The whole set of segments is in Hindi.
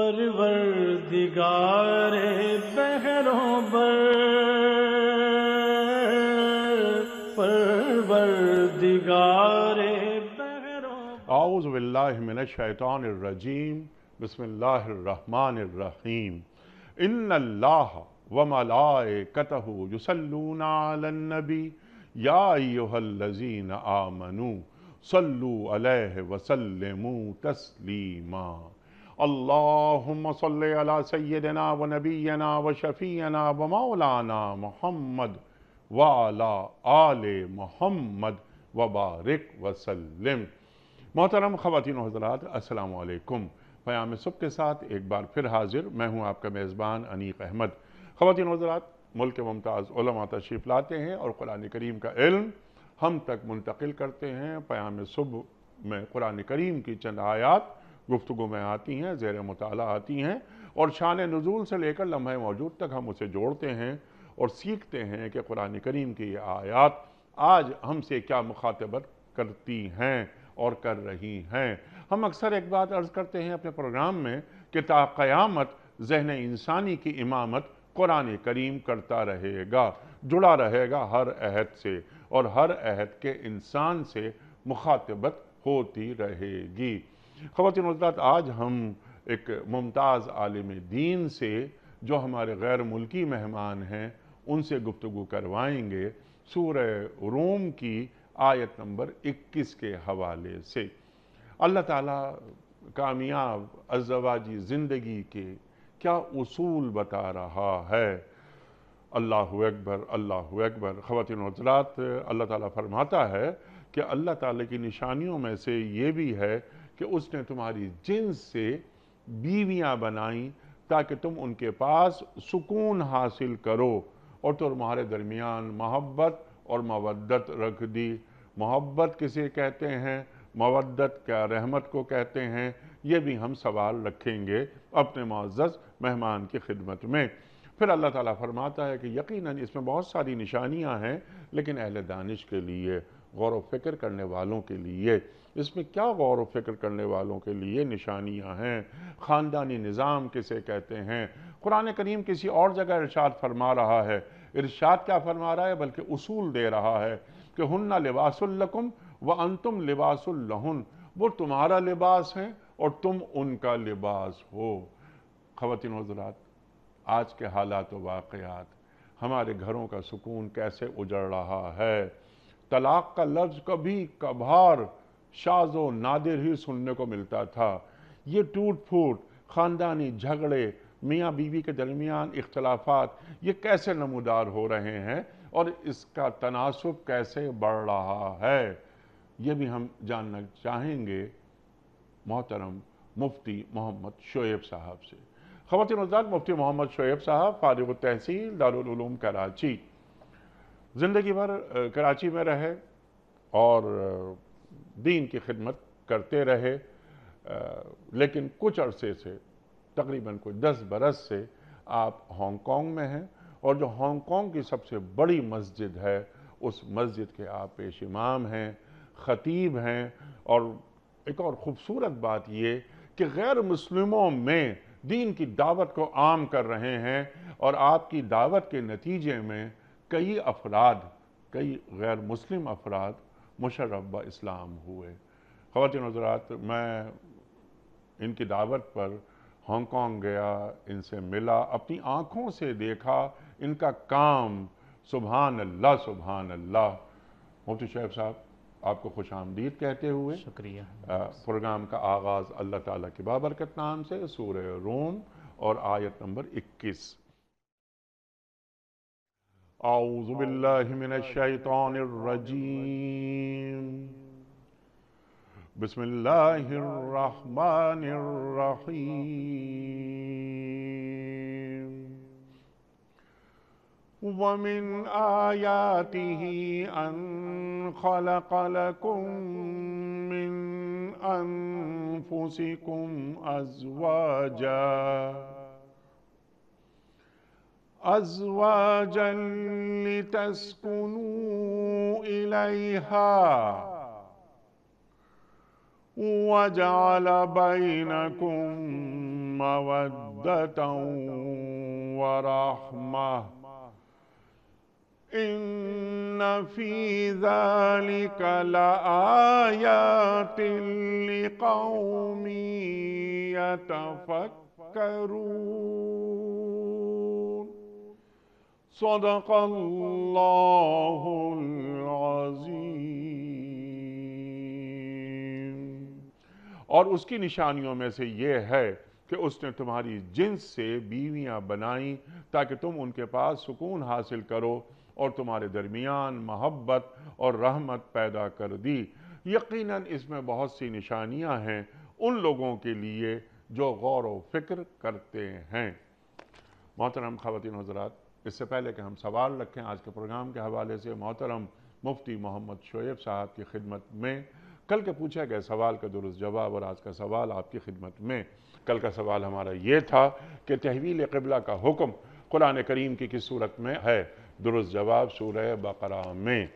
परवर परवरदिगारे बहरों बर परवरदिगारे आउज़बिल्लाशैतानरजीम बसमीम इन्नल्लाह व मलाइकतहु युसल्लून अलन्नबी या अय्युहल्लज़ीन आमनू सल्लु अलैहि वसल्लमू तस्लीमा अल्लाहुम्म सल्ली अला सय्यदना व नबीना व शफ़ीना व मौलाना मोहम्मद व अला आल मोहम्मद व बारिक वसल्लम मोहतरम ख़वातिन हजरात असलकुम क़याम सुबह के साथ एक बार फिर हाजिर मैं हूँ आपका मेज़बान अनीक अहमद ख़वातिन हजरात मुल्क के ममताज़ तशरीफ़ लाते हैं और कुरान करीम का इल्म हम तक मुंतकिल करते हैं क़याम सुबह में कुरान करीम की चंद आयात गुफ्तु में आती हैं ज़ेर मताल आती हैं और शान नज़ूल से लेकर लम्हे मौजूद तक हम उसे जोड़ते हैं और सीखते हैं कि कुरान करीम की ये आयात आज हमसे क्या मुखातबत करती हैं और कर रही हैं हम अक्सर एक बात अर्ज़ करते हैं अपने प्रोग्राम में कि ताक़यामत जहन इंसानी की इमामत कुरान करीम करता रहेगा जुड़ा रहेगा हर अहद से और हर अहद के इंसान से मुखातबत होती रहेगी खातन आज हम एक मुमताज़ आलिम दीन से जो हमारे गैर मुल्की मेहमान हैं उनसे गुफ्तु करवाएंगे सूर रोम की आयत नंबर 21 के हवाले से अल्लाह ताला कामयाब अजवाजी ज़िंदगी के क्या उसूल बता रहा है अल्लाह अकबर अल्लाह अकबर ख़वान हजरात अल्लाह ताला फरमाता है कि अल्लाह ताला की निशानियों में से ये भी है कि उसने तुम्हारी जिन्स से बीवियां बनाई ताकि तुम उनके पास सुकून हासिल करो और तो तुम्हारे दरमियान मोहब्बत और मवदत रख दी मोहब्बत किसे कहते हैं मवदत क्या रहमत को कहते हैं ये भी हम सवाल रखेंगे अपने मुआज़ मेहमान की खिदमत में फिर अल्लाह ताला फरमाता है कि यकीनन इसमें बहुत सारी निशानियां हैं लेकिन अहल दानिश के लिए गौर व फिक्र करने वालों के लिए इसमें क्या गौर व फिक्र करने वालों के लिए निशानियाँ हैं ख़ानदानी निज़ाम किसे कहते हैं कुरान करीम किसी और जगह इरशाद फरमा रहा है इरशाद क्या फरमा रहा है बल्कि उसूल दे रहा है कि हन्ना लिबासुल्लकुम व अनतुम लिबासुल्लहन वो तुम्हारा लिबास है और तुम उनका लिबास हो खातिन हजरात आज के हालात वाक़ात हमारे घरों का सुकून कैसे उजड़ रहा है तलाक़ का लफ्ज़ कभी कभार शाजो नादिर ही सुनने को मिलता था ये टूट फूट ख़ानदानी झगड़े मियाँ बीवी के दरमियान इख्तलाफात ये कैसे नमूदार हो रहे हैं और इसका तनासब कैसे बढ़ रहा है ये भी हम जानना चाहेंगे मोहतरम मुफ्ती मोहम्मद शोएब साहब से ख़वान उजाद मुफ्ती मोहम्मद शोएब साहब फ़ारग तहसील दारूम कराची ज़िंदगी भर कराची में रहे और दीन की खिदमत करते रहे आ, लेकिन कुछ अरसे से तकरीबन कोई दस बरस से आप हांगकांग में हैं और जो हांगकांग की सबसे बड़ी मस्जिद है उस मस्जिद के आप पेश इमाम हैं ख़तीब हैं और एक और ख़ूबसूरत बात ये कि गैर मुस्लिमों में दीन की दावत को आम कर रहे हैं और आपकी दावत के नतीजे में कई अफराद कई गैर मुस्लिम अफराद मुशरफ इस्लाम हुए खातिन हजरात मैं इनकी दावत पर हांगकॉन्ग गया इनसे मिला अपनी आँखों से देखा इनका काम सुबहान अल्लाह सुबहान अल्लाह मुफ्ती शेफ साहब आपको खुश आमदीद कहते हुए शुक्रिया प्रोग्राम का आगाज़ अल्लाह ताला की बाबरकत नाम से सूर्य रोम और आयत नंबर इक्कीस أعوذ بالله من الشيطان الرجيم بسم الله الرحمن الرحيم ومن آياته أن خلق لكم من أنفسكم أزواجاً أزواجا لتسكنوا إليها وجعل بينكم مودة ورحمة إن في ذلك لآيات لقوم يتفكرون صدق الله العظيم और उसकी निशानियों में से ये है कि उसने तुम्हारी जिन्स से बीवियां बनाई ताकि तुम उनके पास सुकून हासिल करो और तुम्हारे दरमियान मोहब्बत और रहमत पैदा कर दी यकीनन इसमें बहुत सी निशानियां हैं उन लोगों के लिए जो गौर व फिक्र करते हैं मोहतरम ख़वान हजरात इससे पहले कि हम सवाल रखें आज के प्रोग्राम के हवाले से मोहतरम मुफ्ती मोहम्मद शोएब साहब की खिदमत में कल के पूछा गया सवाल का दुरुस्त जवाब और आज का सवाल आपकी खिदमत में कल का सवाल हमारा ये था कि तहवील कबला का हुक्म कुरान करीम की किस सूरत में है दुरुस्त जवाब सूरह बकरा में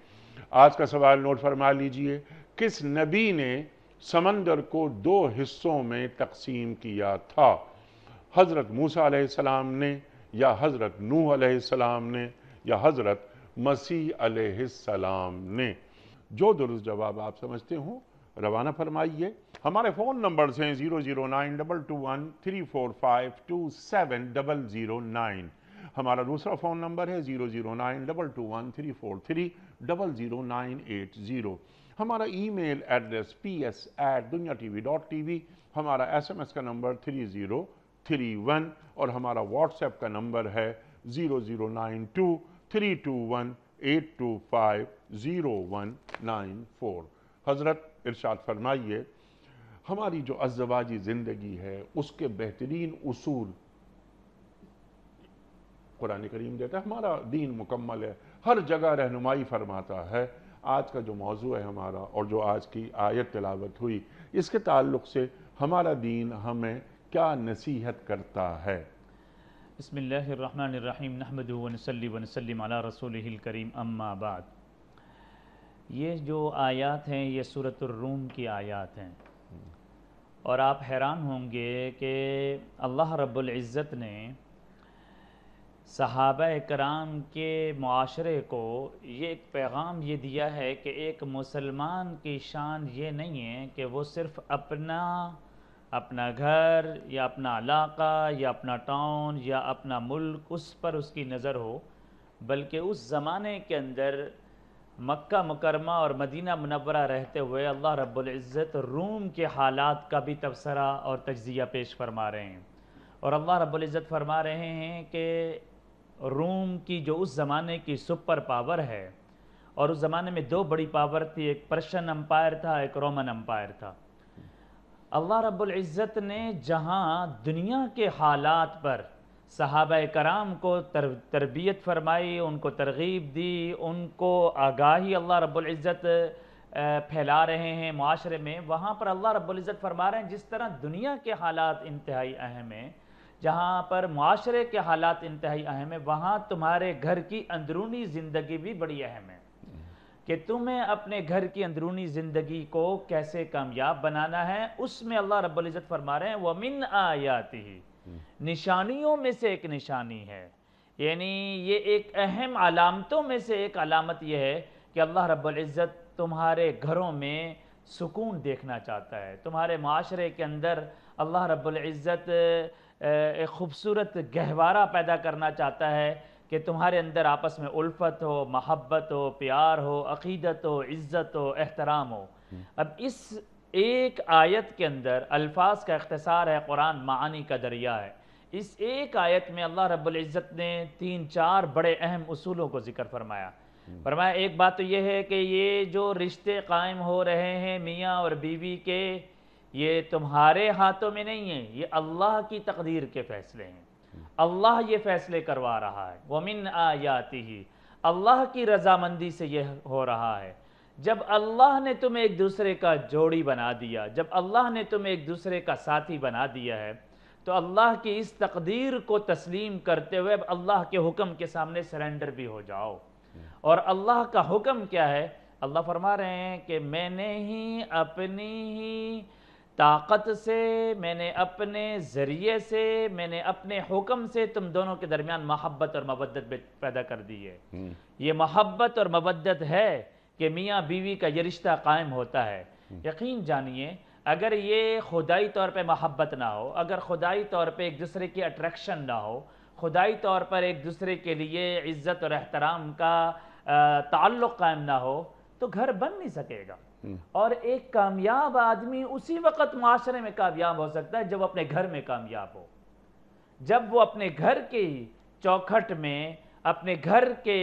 आज का सवाल नोट फरमा लीजिए किस नबी ने समंदर को दो हिस्सों में तकसीम किया था हज़रत मूसा ने या हज़रत नूह अलैहिस्सलाम ने या हज़रत मसीह अलैहिस्सलाम ने जो दुरुस्त जवाब आप समझते हो रवाना फरमाइए हमारे फ़ोन नंबर्स हैं zero zero nine double two one three four five two seven double zero nine हमारा दूसरा फ़ोन नंबर है zero zero nine double two one three four three double zero nine eight zero हमारा email address P S at Dunya T V dot T V हमारा एस एम एस का number three zero three one और हमारा व्हाट्सएप का नंबर है zero zero nine two three two one eight two five zero one nine four हज़रत इरशाद फरमाइए हमारी जो अजवाजी ज़िंदगी है उसके बेहतरीन उसूल कुरान करीम देता है हमारा दीन मुकम्मल है हर जगह रहनुमाई फरमाता है आज का जो मौजू है हमारा और जो आज की आयत तलावत हुई इसके ताल्लुक से हमारा दीन हमें क्या नसीहत करता है बसमीम नहमद वनसली अला रसोल करीम अम्माबाद ये जो आयात हैं ये सूरतरूम की आयात हैं और आप हैरान होंगे कि अल्लाह रब्ज़त ने सहाब कराम के माशरे को ये एक पैगाम ये दिया है कि एक मुसलमान की शान ये नहीं है कि वो सिर्फ़ अपना अपना घर या अपना इलाका या अपना टाउन या अपना मुल्क उस पर उसकी नज़र हो बल्कि उस ज़माने के अंदर मक्का मुकरमा और मदीना मुनवरा रहते हुए अल्लाह रब्ज़त रूम के हालात का भी तबसरा और तजिया पेश फरमा रहे हैं और अल्लाह रब्ज़त फरमा रहे हैं कि रूम की जो उस ज़माने की सुपर पावर है और उस ज़माने में दो बड़ी पावर थी एक पर्शियन अम्पायर था एक रोमन अम्पायर था अल्लाह इज़्ज़त ने जहाँ दुनिया के हालात पर सहाबा कराम को तर, तरबियत फरमाई उनको तरगीब दी उनको आगाही अल्लाह रब्ज़त फैला रहे हैं माशरे में वहाँ पर अल्लाह रब्ज़त फरमा रहे हैं जिस तरह दुनिया के हालात इंतहाई अहम हैं जहाँ पर माशरे के हालात इंतहाई अहम है वहाँ तुम्हारे घर की अंदरूनी ज़िंदगी भी बड़ी अहम है कि तुम्हें अपने घर की अंदरूनी ज़िंदगी को कैसे कामयाब बनाना है उसमें अल्लाह रब्बुल इज़्ज़त फरमा रहे हैं वमिन आयाती हम्म। निशानियों में से एक निशानी है यानी ये एक अहम अलामतों में से एक अलामत यह है कि अल्लाह रब्बुल इज़्ज़त तुम्हारे घरों में सुकून देखना चाहता है तुम्हारे माशरे के अंदर अल्लाह रब्बुल इज़्ज़त एक खूबसूरत गहवारा पैदा करना चाहता है कि तुम्हारे अंदर आपस में उल्फत हो महब्बत हो प्यार हो अकीदत हो इज़्ज़त हो एहतराम हो अब इस एक आयत के अंदर अल्फाज का अख्तसार है कुरान मानी का दरिया है इस एक आयत में अल्लाह रब्ज़त ने तीन चार बड़े अहम असूलों को ज़िक्र फरमाया फरमाया एक बात तो यह है कि ये जो रिश्ते कायम हो रहे हैं मियाँ और बीवी के ये तुम्हारे हाथों में नहीं है ये अल्लाह की तकदीर के फ़ैसले हैं अल्लाह ये फैसले करवा रहा है वमिन आयाती ही अल्लाह की रजामंदी से यह हो रहा है जब अल्लाह ने तुम्हें एक दूसरे का जोड़ी बना दिया जब अल्लाह ने तुम्हें एक दूसरे का साथी बना दिया है तो अल्लाह की इस तकदीर को तस्लीम करते हुए अब अल्लाह के हुक्म के सामने सरेंडर भी हो जाओ और अल्लाह का हुक्म क्या है अल्लाह फरमा रहे हैं कि मैंने ही अपनी ही ताकत से मैंने अपने ज़रिए से मैंने अपने हुक्म से तुम दोनों के दरमियान महब्बत और मबदत पैदा कर दी है हम्म। ये महब्बत और मबदत है कि मियाँ बीवी का ये रिश्ता कायम होता है हम्म। यकीन जानिए अगर ये खुदाई तौर पे महब्बत ना हो अगर खुदाई तौर पे एक दूसरे की अट्रैक्शन ना हो खुदाई तौर पर एक दूसरे के लिए इज़्ज़त और अहतराम का ताल्लुक़ कायम ना हो तो घर बन नहीं सकेगा हम्म। और एक कामयाब आदमी उसी वक्त माशरे में कामयाब हो सकता है जब अपने घर में कामयाब हो जब वो अपने घर के चौखट में अपने घर के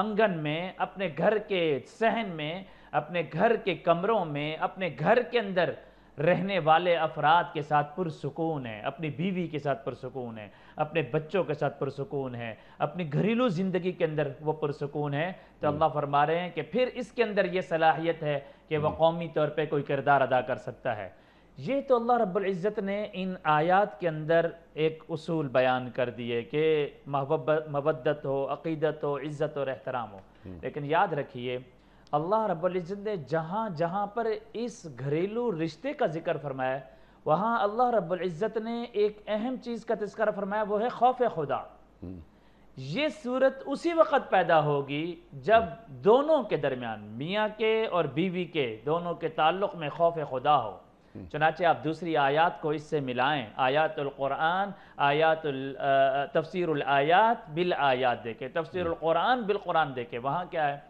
आंगन में अपने घर के सहन में अपने घर के कमरों में अपने घर के अंदर रहने वाले अफराद के साथ पुरसकून है अपनी बीवी के साथ पुरसकून है अपने बच्चों के साथ पुरसकून है अपनी घरेलू ज़िंदगी के अंदर वो पुरसकून है तो हम्म। अल्लाह फरमा रहे हैं कि फिर इसके अंदर ये सलाहियत है कि वह हम्म। कौमी तौर पर कोई किरदार अदा कर सकता है ये तो अल्लाह रब्ज़त ने इन आयात के अंदर एक असूल बयान कर दिए कि महबत मवदत हो अकीदत हो इज़्ज़त और एहतराम हो हम्म। लेकिन याद रखिए अल्लाह रब्ज़त ने जहाँ जहाँ पर इस घरेलू रिश्ते का जिक्र फरमाया वहाँ अल्लाह रब्ज़त ने एक अहम चीज़ का तस्कर फरमाया वो है खौफ खुदा हम्म। ये सूरत उसी वक़्त पैदा होगी जब दोनों के दरमियान मियाँ के और बीवी के दोनों के ताल्लुक़ में खौफ खुदा हो हम्म। चनाचे आप दूसरी आयात को इससे मिलाएं कुरान आयात तफसर आयात बिल आयात देखें तफसर कुरान बिल कुरान देखें वहाँ क्या है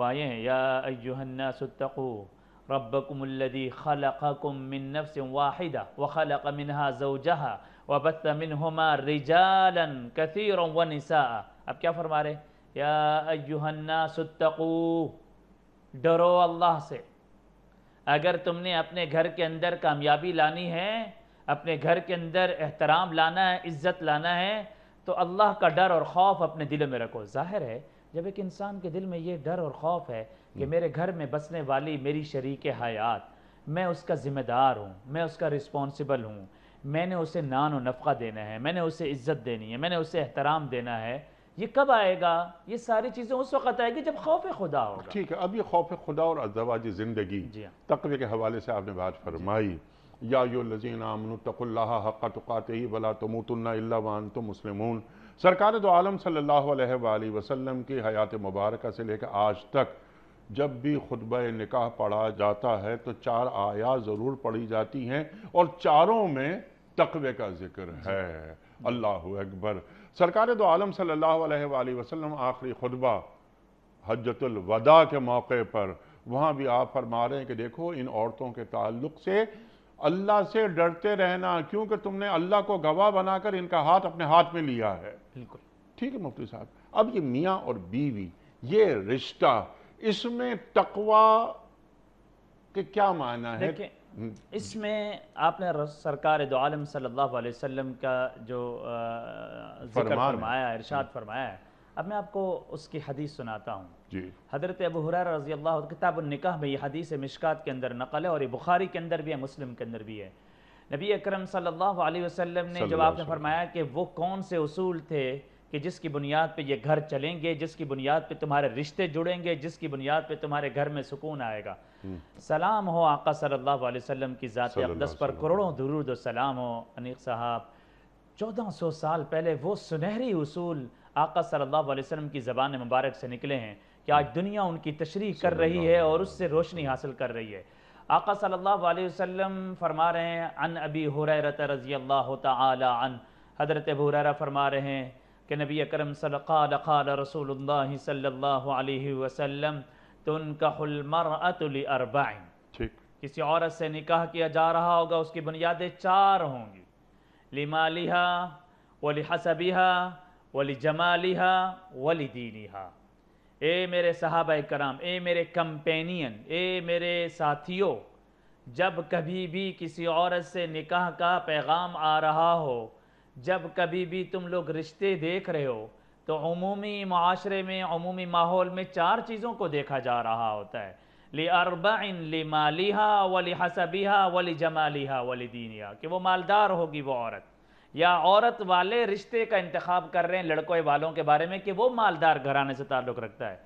पाए हैं या अयुहन्ना सतको रबकुमल्लदी खलकुम मिन नफ्स वाहिदा व खलक मिनहा जवजहा व बत मिनहुमा रिजालन कसीर व निसा अब क्या फरमा रहे या अयुहन्ना सतको डरो अल्लाह से अगर तुमने अपने घर के अंदर कामयाबी लानी है अपने घर के अंदर एहतराम लाना है इज़्ज़त लाना है तो अल्लाह का डर और खौफ अपने दिलों में रखो जाहिर है जब एक इंसान के दिल में ये डर और खौफ है कि हम्म। मेरे घर में बसने वाली मेरी शरीक हयात मैं उसका ज़िम्मेदार हूँ मैं उसका रिस्पॉन्सिबल हूँ मैंने उसे नान और नफ़ा देना है मैंने उसे इज़्ज़त देनी है मैंने उसे एहतराम देना है ये कब आएगा ये सारी चीज़ें उस वक्त आएगी जब खौफ खुदा हो ठीक है अब ये खौफ खुदा और अजवाज ज़िंदगी हाँ। तकवे के हवाले से आपने बात फरमाई या यो लजीन आमन तक हक़ ही वला तमुतना वान तो मुसलमून सरकार दो तो आलम सल्ला वसलम की हयात मुबारक से लेकर आज तक जब भी खुतब निकाह पढ़ा जाता है तो चार आया ज़रूर पढ़ी जाती हैं और चारों में तकवे का जिक्र है अल्लाह अकबर सरकार दो तो आलम सल्ला वसलम आखिरी खुतबा हजतुलवदा के मौके पर वहाँ भी आप फरमा रहे हैं कि देखो इन औरतों के ताल्लुक से अल्लाह से डरते रहना क्योंकि तुमने अल्लाह को गवाह बनाकर इनका हाथ अपने हाथ में लिया है बिल्कुल ठीक है मुफ्ती साहब अब ये मियाँ और बीवी ये रिश्ता इसमें तकवा के क्या माना है हम्म। इसमें आपने सरकार दो आलम सल्लल्लाहु अलैहि वसल्लम का जो फरमाया इरशाद हम्म। फरमाया है अब मैं आपको उसकी हदीस सुनाता हूँ जी हज़रत अब हुरर रजी अल्लाह किताब निकाह में यह हदीस मिशकात के अंदर नकल है और ये बुखारी के अंदर भी है मुस्लिम के अंदर भी है नबी अकरम सल्लल्लाहु अलैहि वसल्लम ने जब आपने फरमाया कि वो कौन से उसूल थे कि जिसकी बुनियाद पर यह घर चलेंगे जिसकी बुनियाद पर तुम्हारे रिश्ते जुड़ेंगे जिसकी बुनियाद पर तुम्हारे घर में सुकून आएगा हम्म। सलाम हो आका सल्लल्लाहु अलैहि वसल्लम की ज़ात अकदस पर करोड़ों दुरूद सलाम हो अनीक साहब चौदह सौ साल पहले वो सुनहरी उसूल आका सल्लल्लाहु अलैहि वसल्लम की ज़बान मुबारक से निकले हैं कि आज दुनिया उनकी तशरी कर रही है और उससे रोशनी हासिल कर रही है आका सल्लल्लाहु अलैहि वसल्लम फरमा रहे हैं अन अबी हुरैरत रजी अल्लाह तन हज़रत हुरैरा फरमा रहे हैं कि नबी अकरम सल्ला रसूलुल्लाह सल्लल्लाहु अलैहि वसल्लम तुनकहुलमरअतुल अरबाइन ठीक किसी औरत से निकाह किया जा रहा होगा उसकी बुनियादें चार होंगी लिमालिहा वलिहसबिहा वली जमालिहा वली दीनिहा ए मेरे साहब कराम ए मेरे कंपेनियन ए मेरे साथियों जब कभी भी किसी औरत से निकाह का पैगाम आ रहा हो जब कभी भी तुम लोग रिश्ते देख रहे हो तो अमूमी माशरे में अमूमी माहौल में चार चीज़ों को देखा जा रहा होता है ले इन ले मालिहा वली हसबिहा वली जमालिहा वली दीनिया कि वो मालदार होगी वो औरत या औरत वाले रिश्ते का इंतखब कर रहे हैं लड़कों वालों के बारे में कि वो मालदार घराने से ताल्लुक़ रखता है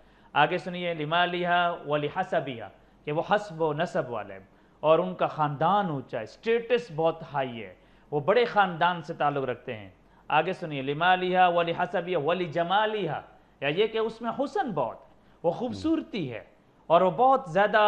आगे सुनिए लिमा लिहा वली हसबिया कि वो हसब व नसब वाले और उनका ख़ानदान ऊँचा है स्टेटस बहुत हाई है वो बड़े ख़ानदान से ताल्लुक़ रखते हैं आगे सुनिए लिमा लिहा वली हसबिया वली जमा लिहा या ये कि उसमें हुसन बहुत वो हम्म। खूबसूरती है और वो बहुत ज़्यादा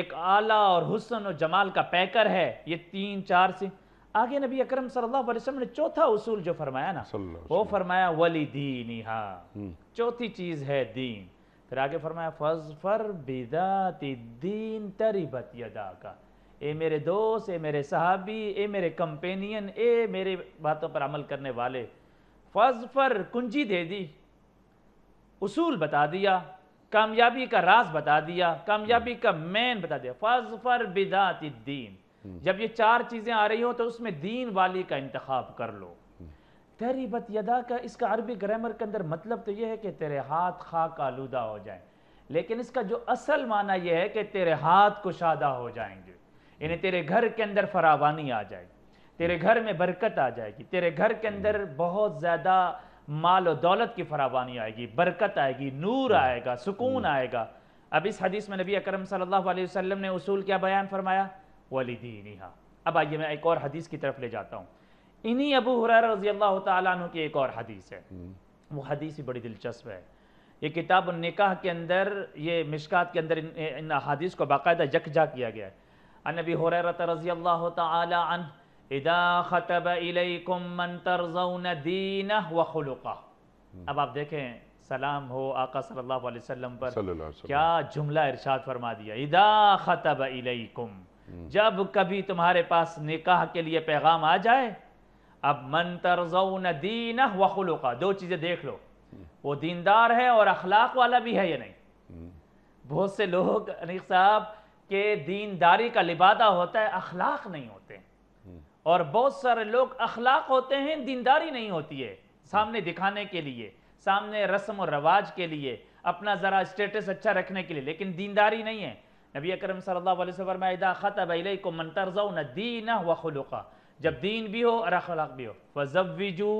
एक आला और हुसन और जमाल का पैकर है ये तीन चार सी आगे नबी अकरम सल्लल्लाहु अलैहि वसल्लम ने चौथा उसूल जो फरमाया ना वो फरमाया वली दीन हा हम्म। चौथी चीज़ है दीन फिर आगे फरमाया फजफर बिदाती दीन तरीबत यदा का ए मेरे दोस्त ए मेरे सहाबी ए मेरे कंपेनियन ए मेरे बातों पर अमल करने वाले फजफर कुंजी दे दी उसूल बता दिया कामयाबी का राज बता दिया कामयाबी का मैन बता दिया फजफर बिदाती दीन जब ये चार चीज़ें आ रही हो तो उसमें दीन वाली का इंतखब कर लो तहरीबत यदा का इसका अरबी ग्रामर के अंदर मतलब तो यह है कि तेरे हाथ खाक आलूदा हो जाए लेकिन इसका जो असल माना यह है कि तेरे हाथ कुशादा हो जाएंगे यानी तेरे घर के अंदर फरावानी आ जाएगी तेरे घर में बरकत आ जाएगी तेरे घर के अंदर बहुत ज़्यादा माल और दौलत की फरावानी आएगी बरकत आएगी नूर हम्म। आएगा सुकून हम्म। आएगा अब इस हदीस में नबी अकरम सल्लल्लाहु अलैहि वसल्लम ने उसूल क्या बयान फरमाया वलिदीनहा अब आइए मैं एक और हदीस की तरफ ले जाता हूँ इन्हीं अबू हुरैर रजी अल्लाह तु की एक और हदीस है वो हदीस ही बड़ी दिलचस्प है ये किताब निकाह के अंदर ये मिशकात के अंदर इन, इन हदीस को बाकायदा यकजा किया गया है अनबी हुरैरत रजी अल्लाह तन इदा खतब दीन व अब आप देखें सलाम हो आका सल्लल्लाहु अलैहि वसल्लम पर क्या जुमला इरशाद फरमा दिया इदा खतब इलैकुम जब कभी तुम्हारे पास निकाह के लिए पैगाम आ जाए अब मन न दीन वखुल का दो चीज़ें देख लो वो दीनदार है और अखलाक वाला भी है या नहीं बहुत से लोग अनिक साहब के दीनदारी का लिबादा होता है अखलाक नहीं होते और बहुत सारे लोग अखलाक होते हैं दीनदारी नहीं होती है सामने दिखाने के लिए सामने रस्म और रवाज के लिए अपना ज़रा स्टेटस अच्छा रखने के लिए लेकिन दीनदारी नहीं है नबी अकरम सल्लल्लाहु अलैहि वसल्लम फरमाया खतब इलैकुम मन तरजौन दीन व खुलुका जब दीन भी हो और अखलाक भी हो वजवजू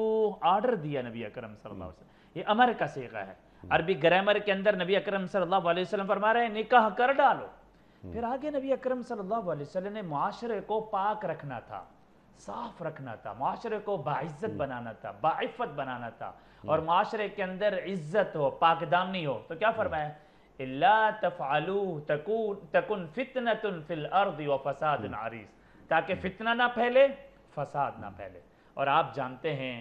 ऑर्डर दिया नबी अकरम सल्लल्लाहु अलैहि वसल्लम ये अमर का सीगा है अरबी ग्रामर के अंदर नबी अकरम सल्लल्लाहु अलैहि वसल्लम फरमा रहे हैं निकाह कर डालो फिर आगे नबी अकरम सल्लल्लाहु अलैहि वसल्लम ने माशरे को पाक रखना था साफ रखना था माशरे को बाइज्जत बनाना था बाइफत बनाना था और माशरे के अंदर इज्जत हो पाकदामी हो तो क्या फरमाया तकुन फिल व फसाद आरिस ताकि hmm. फितना ना फैले फसाद ना फैले और आप जानते हैं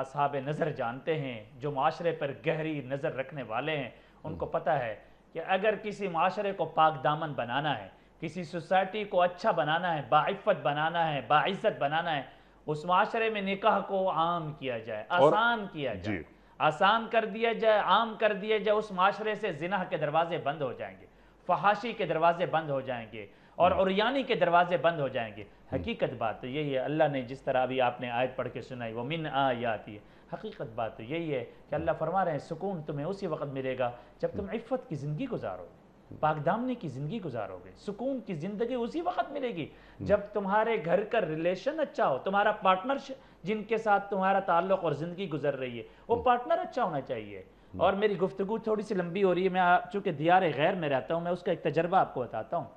आसाब नज़र जानते हैं जो माशरे पर गहरी नज़र रखने वाले हैं उनको hmm. पता है कि अगर किसी माशरे को पाक दामन बनाना है किसी सोसाइटी को अच्छा बनाना है बाइफ़त बनाना है बाइजत बनाना है उस माशरे में निकाह को आम किया जाए आसान किया जाए आसान कर दिया जाए आम कर दिया जाए उस माशरे से जिना के दरवाजे बंद हो जाएंगे फहाशी के दरवाजे बंद हो जाएंगे और औरियानी हम्म। के दरवाजे बंद हो जाएंगे हम्म। हकीकत बात तो यही है अल्लाह ने जिस तरह अभी आपने आयत पढ़ के सुनाई वो मिन आ आती है हकीकत बात तो यही है कि अल्लाह हम्म। फरमा रहे हैं सुकून तुम्हें उसी वक्त मिलेगा जब तुम इफ़त की ज़िंदगी गुजारोगे पाकदामनी की ज़िंदगी गुजारोगे सुकून की ज़िंदगी उसी वक्त मिलेगी जब तुम्हारे घर का रिलेशन अच्छा हो तुम्हारा पार्टनरशिप जिनके साथ तुम्हारा ताल्लुक और ज़िंदगी गुजर रही है वो पार्टनर हम्म। अच्छा होना चाहिए हम्म। और मेरी गुफ्तु थोड़ी सी लंबी हो रही है मैं चूंकि दियार गैर में रहता हूँ मैं उसका एक तजर्बा आपको बताता हूँ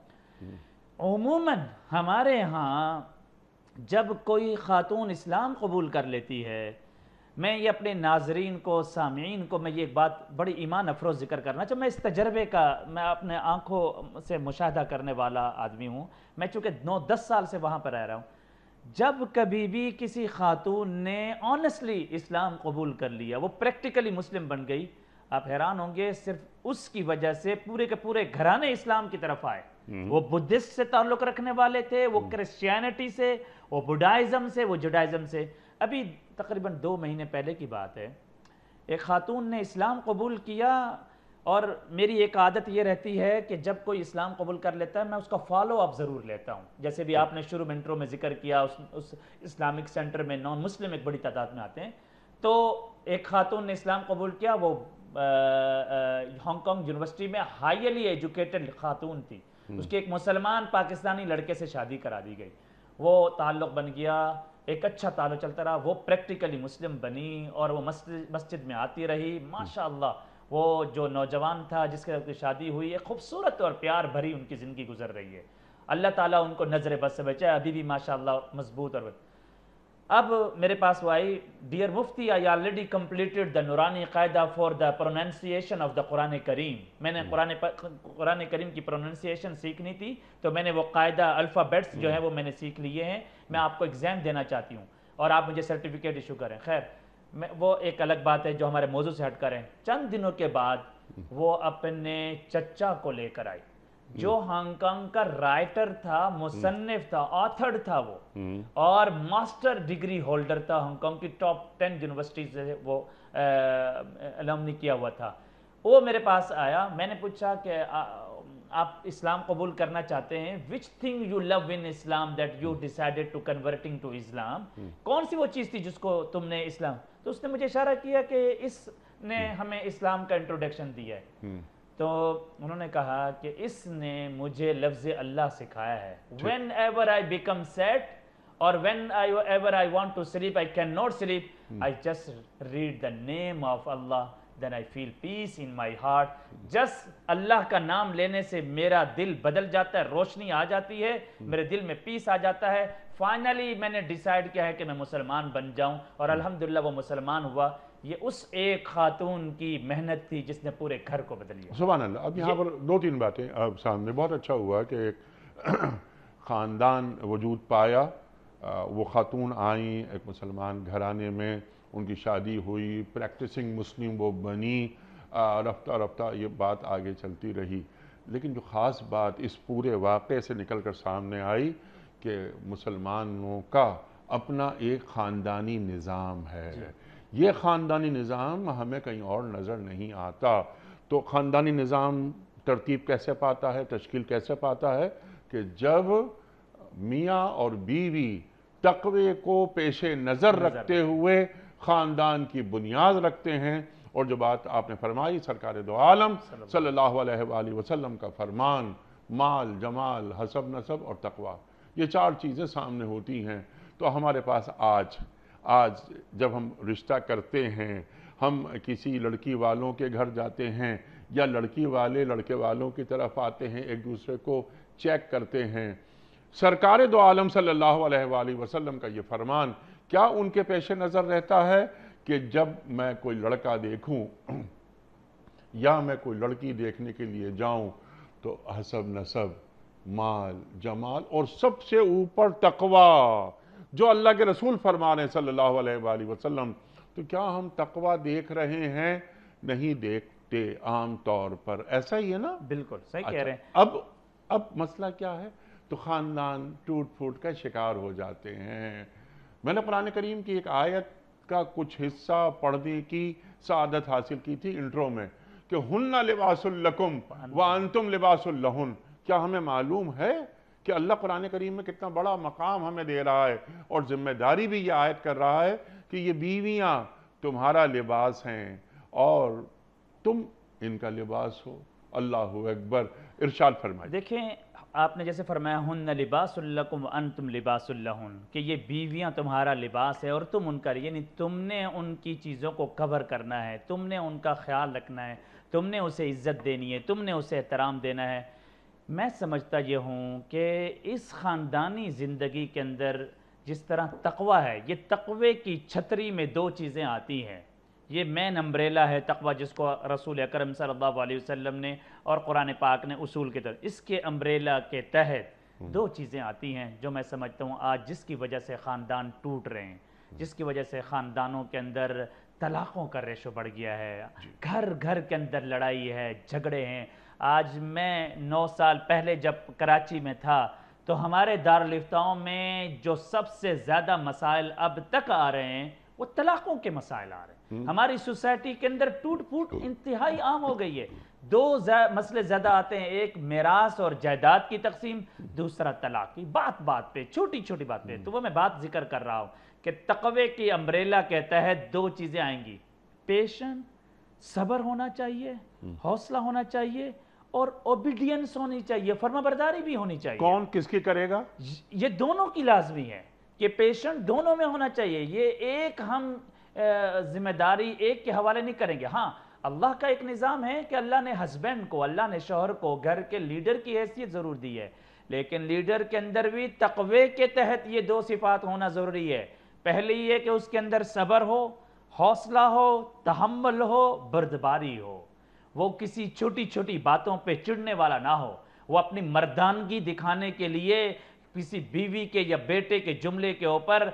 अमूमन हम्म। हमारे यहाँ जब कोई ख़ातून इस्लाम कबूल कर लेती है मैं ये अपने नाजरीन को सामीन को मैं ये एक बात बड़ी ईमान अफरोज़ जिक्र करना चाहूँ मैं इस तजर्बे का मैं अपने आँखों से मुशाह करने वाला आदमी हूँ मैं चूँकि नौ दस साल से वहाँ पर रह रहा हूँ जब कभी भी किसी खातून ने ऑनेस्टली इस्लाम कबूल कर लिया वो प्रैक्टिकली मुस्लिम बन गई आप हैरान होंगे सिर्फ उसकी वजह से पूरे के पूरे घराने इस्लाम की तरफ आए हम्म। वो बुद्धिस्ट से ताल्लुक रखने वाले थे वो क्रिश्चियनिटी हम्म। से वो बुडाइज़म से वो जुडाइज़म से अभी तकरीबन दो महीने पहले की बात है एक खातून ने इस्लाम कबूल किया और मेरी एक आदत ये रहती है कि जब कोई इस्लाम कबूल कर लेता है मैं उसका फॉलो अप ज़रूर लेता हूँ जैसे भी आपने शुरू में इंट्रो में जिक्र किया उस, उस इस्लामिक सेंटर में नॉन मुस्लिम एक बड़ी तादाद में आते हैं तो एक खातून ने इस्लाम कबूल किया वो हांगकॉन्ग यूनिवर्सिटी में हाईली एजुकेटेड खातून थी हम्म। उसके एक मुसलमान पाकिस्तानी लड़के से शादी करा दी गई वो ताल्लुक बन गया एक अच्छा ताल्लुक चलता रहा वो प्रैक्टिकली मुस्लिम बनी और वो मस्जिद मस्जिद में आती रही माशा वो जो नौजवान था जिसके साथ शादी हुई है खूबसूरत और प्यार भरी उनकी ज़िंदगी गुजर रही है अल्लाह ताला उनको नज़र बस से बचाए अभी भी माशाल्लाह मजबूत और अब मेरे पास वो आई डियर मुफ्ती I already completed the Noorani Qaida for the pronunciation of the Quran Kareem मैंने कुरान hmm. करीम की प्रोनाउंसिएशन सीखनी थी तो मैंने वो कायदा अल्फ़ाबेट्स जो hmm. है वो मैंने सीख लिए हैं मैं आपको एग्ज़ाम देना चाहती हूँ और आप मुझे सर्टिफिकेट इशू करें खैर वो एक अलग बात है जो हमारे मौजू से हटकर कर है चंद दिनों के बाद वो अपने चचा को लेकर आई जो हम्म। हांगकांग का राइटर था मुसन्फ था ऑथर था वो हम्म। और मास्टर डिग्री होल्डर था हांगकांग की टॉप टेन यूनिवर्सिटी से वो अलमनी किया हुआ था वो मेरे पास आया मैंने पूछा कि आप इस्लाम कबूल करना चाहते हैं which thing you love in Islam that you decided to converting to Islam कौन सी वो चीज़ थी जिसको तुमने इस्लाम तो उसने मुझे इशारा किया कि इसने हम्म। हमें इस्लाम का इंट्रोडक्शन दिया है हम्म। तो उन्होंने कहा कि इसने मुझे लफ्ज अल्लाह सिखाया है whenever I become set और when I ever I want to sleep I can not sleep I just read the name of Allah then I feel peace in my heart just Allah का नाम लेने से मेरा दिल बदल जाता है रोशनी आ जाती है मेरे दिल में पीस आ जाता है फाइनली मैंने डिसाइड किया है कि मैं मुसलमान बन जाऊं और अल्हम्दुलिल्लाह वो मुसलमान हुआ ये उस एक खातून की मेहनत थी जिसने पूरे घर को बदल लिया सुबह अल्लाह अब यहाँ पर दो तीन बातें अब सामने बहुत अच्छा हुआ कि एक ख़ानदान वजूद पाया वो खातून आई एक मुसलमान घराने में उनकी शादी हुई प्रैक्टिसिंग मुस्लिम वो बनी रफ्ता रफ्ता ये बात आगे चलती रही लेकिन जो ख़ास बात इस पूरे वाक़े से निकल कर सामने आई कि मुसलमानों का अपना एक ख़ानदानी निज़ाम है ये ख़ानदानी निज़ाम हमें कहीं और नज़र नहीं आता तो ख़ानदानी निज़ाम तरतीब कैसे पाता है तश्कील कैसे पाता है कि जब मियाँ और बीवी तकवे को पेशे नज़र रखते हुए ख़ानदान की बुनियाद रखते हैं और जो बात आपने फरमाई सरकार दो आलम सल्ला वसलम का फरमान माल जमाल हसब नसब और तकवा ये चार चीज़ें सामने होती हैं तो हमारे पास आज आज जब हम रिश्ता करते हैं हम किसी लड़की वालों के घर जाते हैं या लड़की वाले लड़के वालों की तरफ आते हैं एक दूसरे को चेक करते हैं सरकार दो आलम सल्ला वसलम का ये फरमान क्या उनके पेश नज़र रहता है कि जब मैं कोई लड़का देखूं या मैं कोई लड़की देखने के लिए जाऊं तो हसब नसब माल जमाल और सबसे ऊपर तकवा जो अल्लाह के रसूल फरमा रहे सल्लल्लाहु अलैहि तो क्या हम तकवा देख रहे हैं नहीं देखते आम तौर पर ऐसा ही है ना बिल्कुल सही अच्छा, कह रहे हैं अब अब मसला क्या है तो ख़ानदान टूट फूट का शिकार हो जाते हैं मैंने कुरान करीम की एक आयत का कुछ हिस्सा पढ़ने की सदत हासिल की थी इंट्रो में कि हन्ना लिबासुल्लकुम व अंतुम लिबासुल्लहन क्या हमें मालूम है कि अल्लाह कुरान करीम में कितना बड़ा मकाम हमें दे रहा है और जिम्मेदारी भी ये आयत कर रहा है कि ये बीवियाँ तुम्हारा लिबास हैं और तुम इनका लिबास हो अल्लाह अकबर इरशाद फरमाए देखें आपने जैसे फरमाया हन लिबासम अन तुम लिबास कि ये बीवियाँ तुम्हारा लिबास है और तुम उनका यानी तुमने उनकी चीज़ों को कवर करना है तुमने उनका ख्याल रखना है तुमने उसे इज़्ज़त देनी है तुमने उसे एहतराम देना है मैं समझता ये हूँ कि इस ख़ानदानी ज़िंदगी के अंदर जिस तरह तकवा है ये तकवे की छतरी में दो चीज़ें आती हैं ये मैन अम्ब्रेला है तकवा जिसको रसूल अकरम सल्लल्लाहु अलैहि वसल्लम ने और कुरान पाक ने उसूल के तौर इसके अम्ब्रेला के तहत हम्म। दो चीज़ें आती हैं जो मैं समझता हूँ आज जिसकी वजह से ख़ानदान टूट रहे हैं हम्म। जिसकी वजह से ख़ानदानों के अंदर तलाक़ों का रेशो बढ़ गया है घर घर के अंदर लड़ाई है झगड़े हैं आज मैं नौ साल पहले जब कराची में था तो हमारे दारफ्ताओं में जो सबसे ज़्यादा मसाइल अब तक आ रहे हैं वो तलाकों के मसाइल आ रहे हैं हम्म। हमारी सोसाइटी के अंदर टूट फूट इंतहाई आम हो गई है दो जा, मसले ज़्यादा आते हैं एक मेरास और जायदाद की तकसीम दूसरा तलाक की बात बात पे छोटी छोटी बात पे हम्म। तो वो मैं बात जिक्र कर रहा हूँ कि तकवे की अम्ब्रेला के तहत दो चीज़ें आएंगी पेशन सबर होना चाहिए हम्म। हौसला होना चाहिए और ओबीडियंस होनी चाहिए फर्मा बरदारी भी होनी चाहिए कौन किसकी करेगा ये दोनों की लाजमी है कि पेशेंट दोनों में होना चाहिए ये एक हम जिम्मेदारी एक के हवाले नहीं करेंगे हाँ अल्लाह का एक निज़ाम है कि अल्लाह ने हस्बैंड को अल्लाह ने शोहर को घर के लीडर की हैसियत ज़रूर दी है लेकिन लीडर के अंदर भी तकवे के तहत ये दो सिफात होना ज़रूरी है पहली ये कि उसके अंदर सब्र हो हौसला हो तहमल हो बर्दबारी हो वो किसी छोटी छोटी बातों पे चिड़ने वाला ना हो वो अपनी मर्दानगी दिखाने के लिए किसी बीवी के या बेटे के जुमले के ऊपर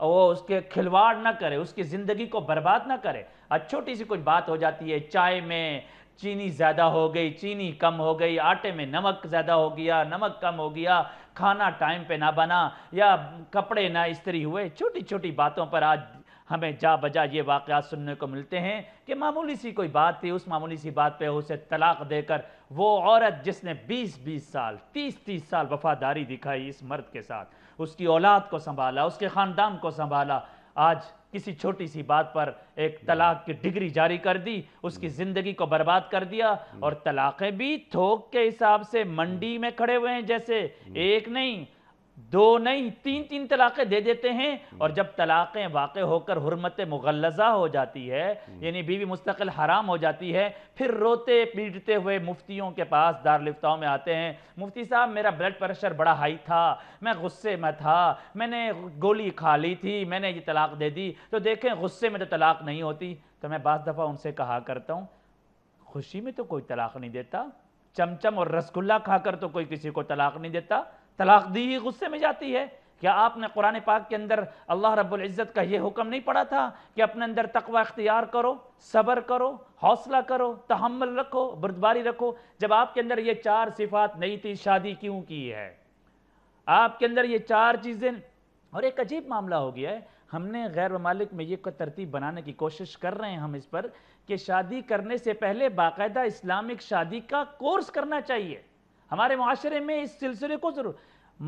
वो उसके खिलवाड़ ना करे उसकी ज़िंदगी को बर्बाद ना करे आज छोटी सी कुछ बात हो जाती है चाय में चीनी ज़्यादा हो गई चीनी कम हो गई आटे में नमक ज़्यादा हो गया नमक कम हो गया खाना टाइम पे ना बना या कपड़े ना इस्त्री हुए छोटी छोटी बातों पर आज हमें जा बजा ये वाक़ सुनने को मिलते हैं कि मामूली सी कोई बात थी उस मामूली सी बात पे उसे तलाक देकर वो औरत जिसने 20-20 साल 30-30 साल वफादारी दिखाई इस मर्द के साथ उसकी औलाद को संभाला उसके ख़ानदान को संभाला आज किसी छोटी सी बात पर एक तलाक की डिग्री जारी कर दी उसकी ज़िंदगी को बर्बाद कर दिया और तलाक़ें भी थोक के हिसाब से मंडी में खड़े हुए हैं जैसे एक नहीं दो नहीं तीन तीन तलाक़ें दे देते हैं और जब तलाक़ें वाक़ होकर हरमत मुगलजा हो जाती है हम्म। यानी बीवी मुस्तकिल हराम हो जाती है फिर रोते पीटते हुए मुफ्तियों के पास दार लिफ्ताओं में आते हैं मुफ्ती साहब मेरा ब्लड प्रेशर बड़ा हाई था मैं गुस्से में था मैंने गोली खा ली थी मैंने ये तलाक दे दी तो देखें गुस्से में तो तलाक नहीं होती तो मैं बस दफ़ा उनसे कहा करता हूँ खुशी में तो कोई तलाक नहीं देता चमचम और रसगुल्ला खाकर तो कोई किसी को तलाक नहीं देता तलाक दी ही गुस्से में जाती है क्या आपने कुरान पाक के अंदर अल्लाह रब्ज़त का ये हुक्म नहीं पढ़ा था कि अपने अंदर तकवा अख्तियार करो सब्र करो हौसला करो तहमल रखो बर्दबारी रखो जब आपके अंदर ये चार सिफात नहीं थी शादी क्यों की है आपके अंदर ये चार चीज़ें और एक अजीब मामला हो गया है हमने गैर ममालिक में ये तरतीब बनाने की कोशिश कर रहे हैं हम इस पर कि शादी करने से पहले बाकायदा इस्लामिक शादी का कोर्स करना चाहिए हमारे माशरे में इस सिलसिले को जरूर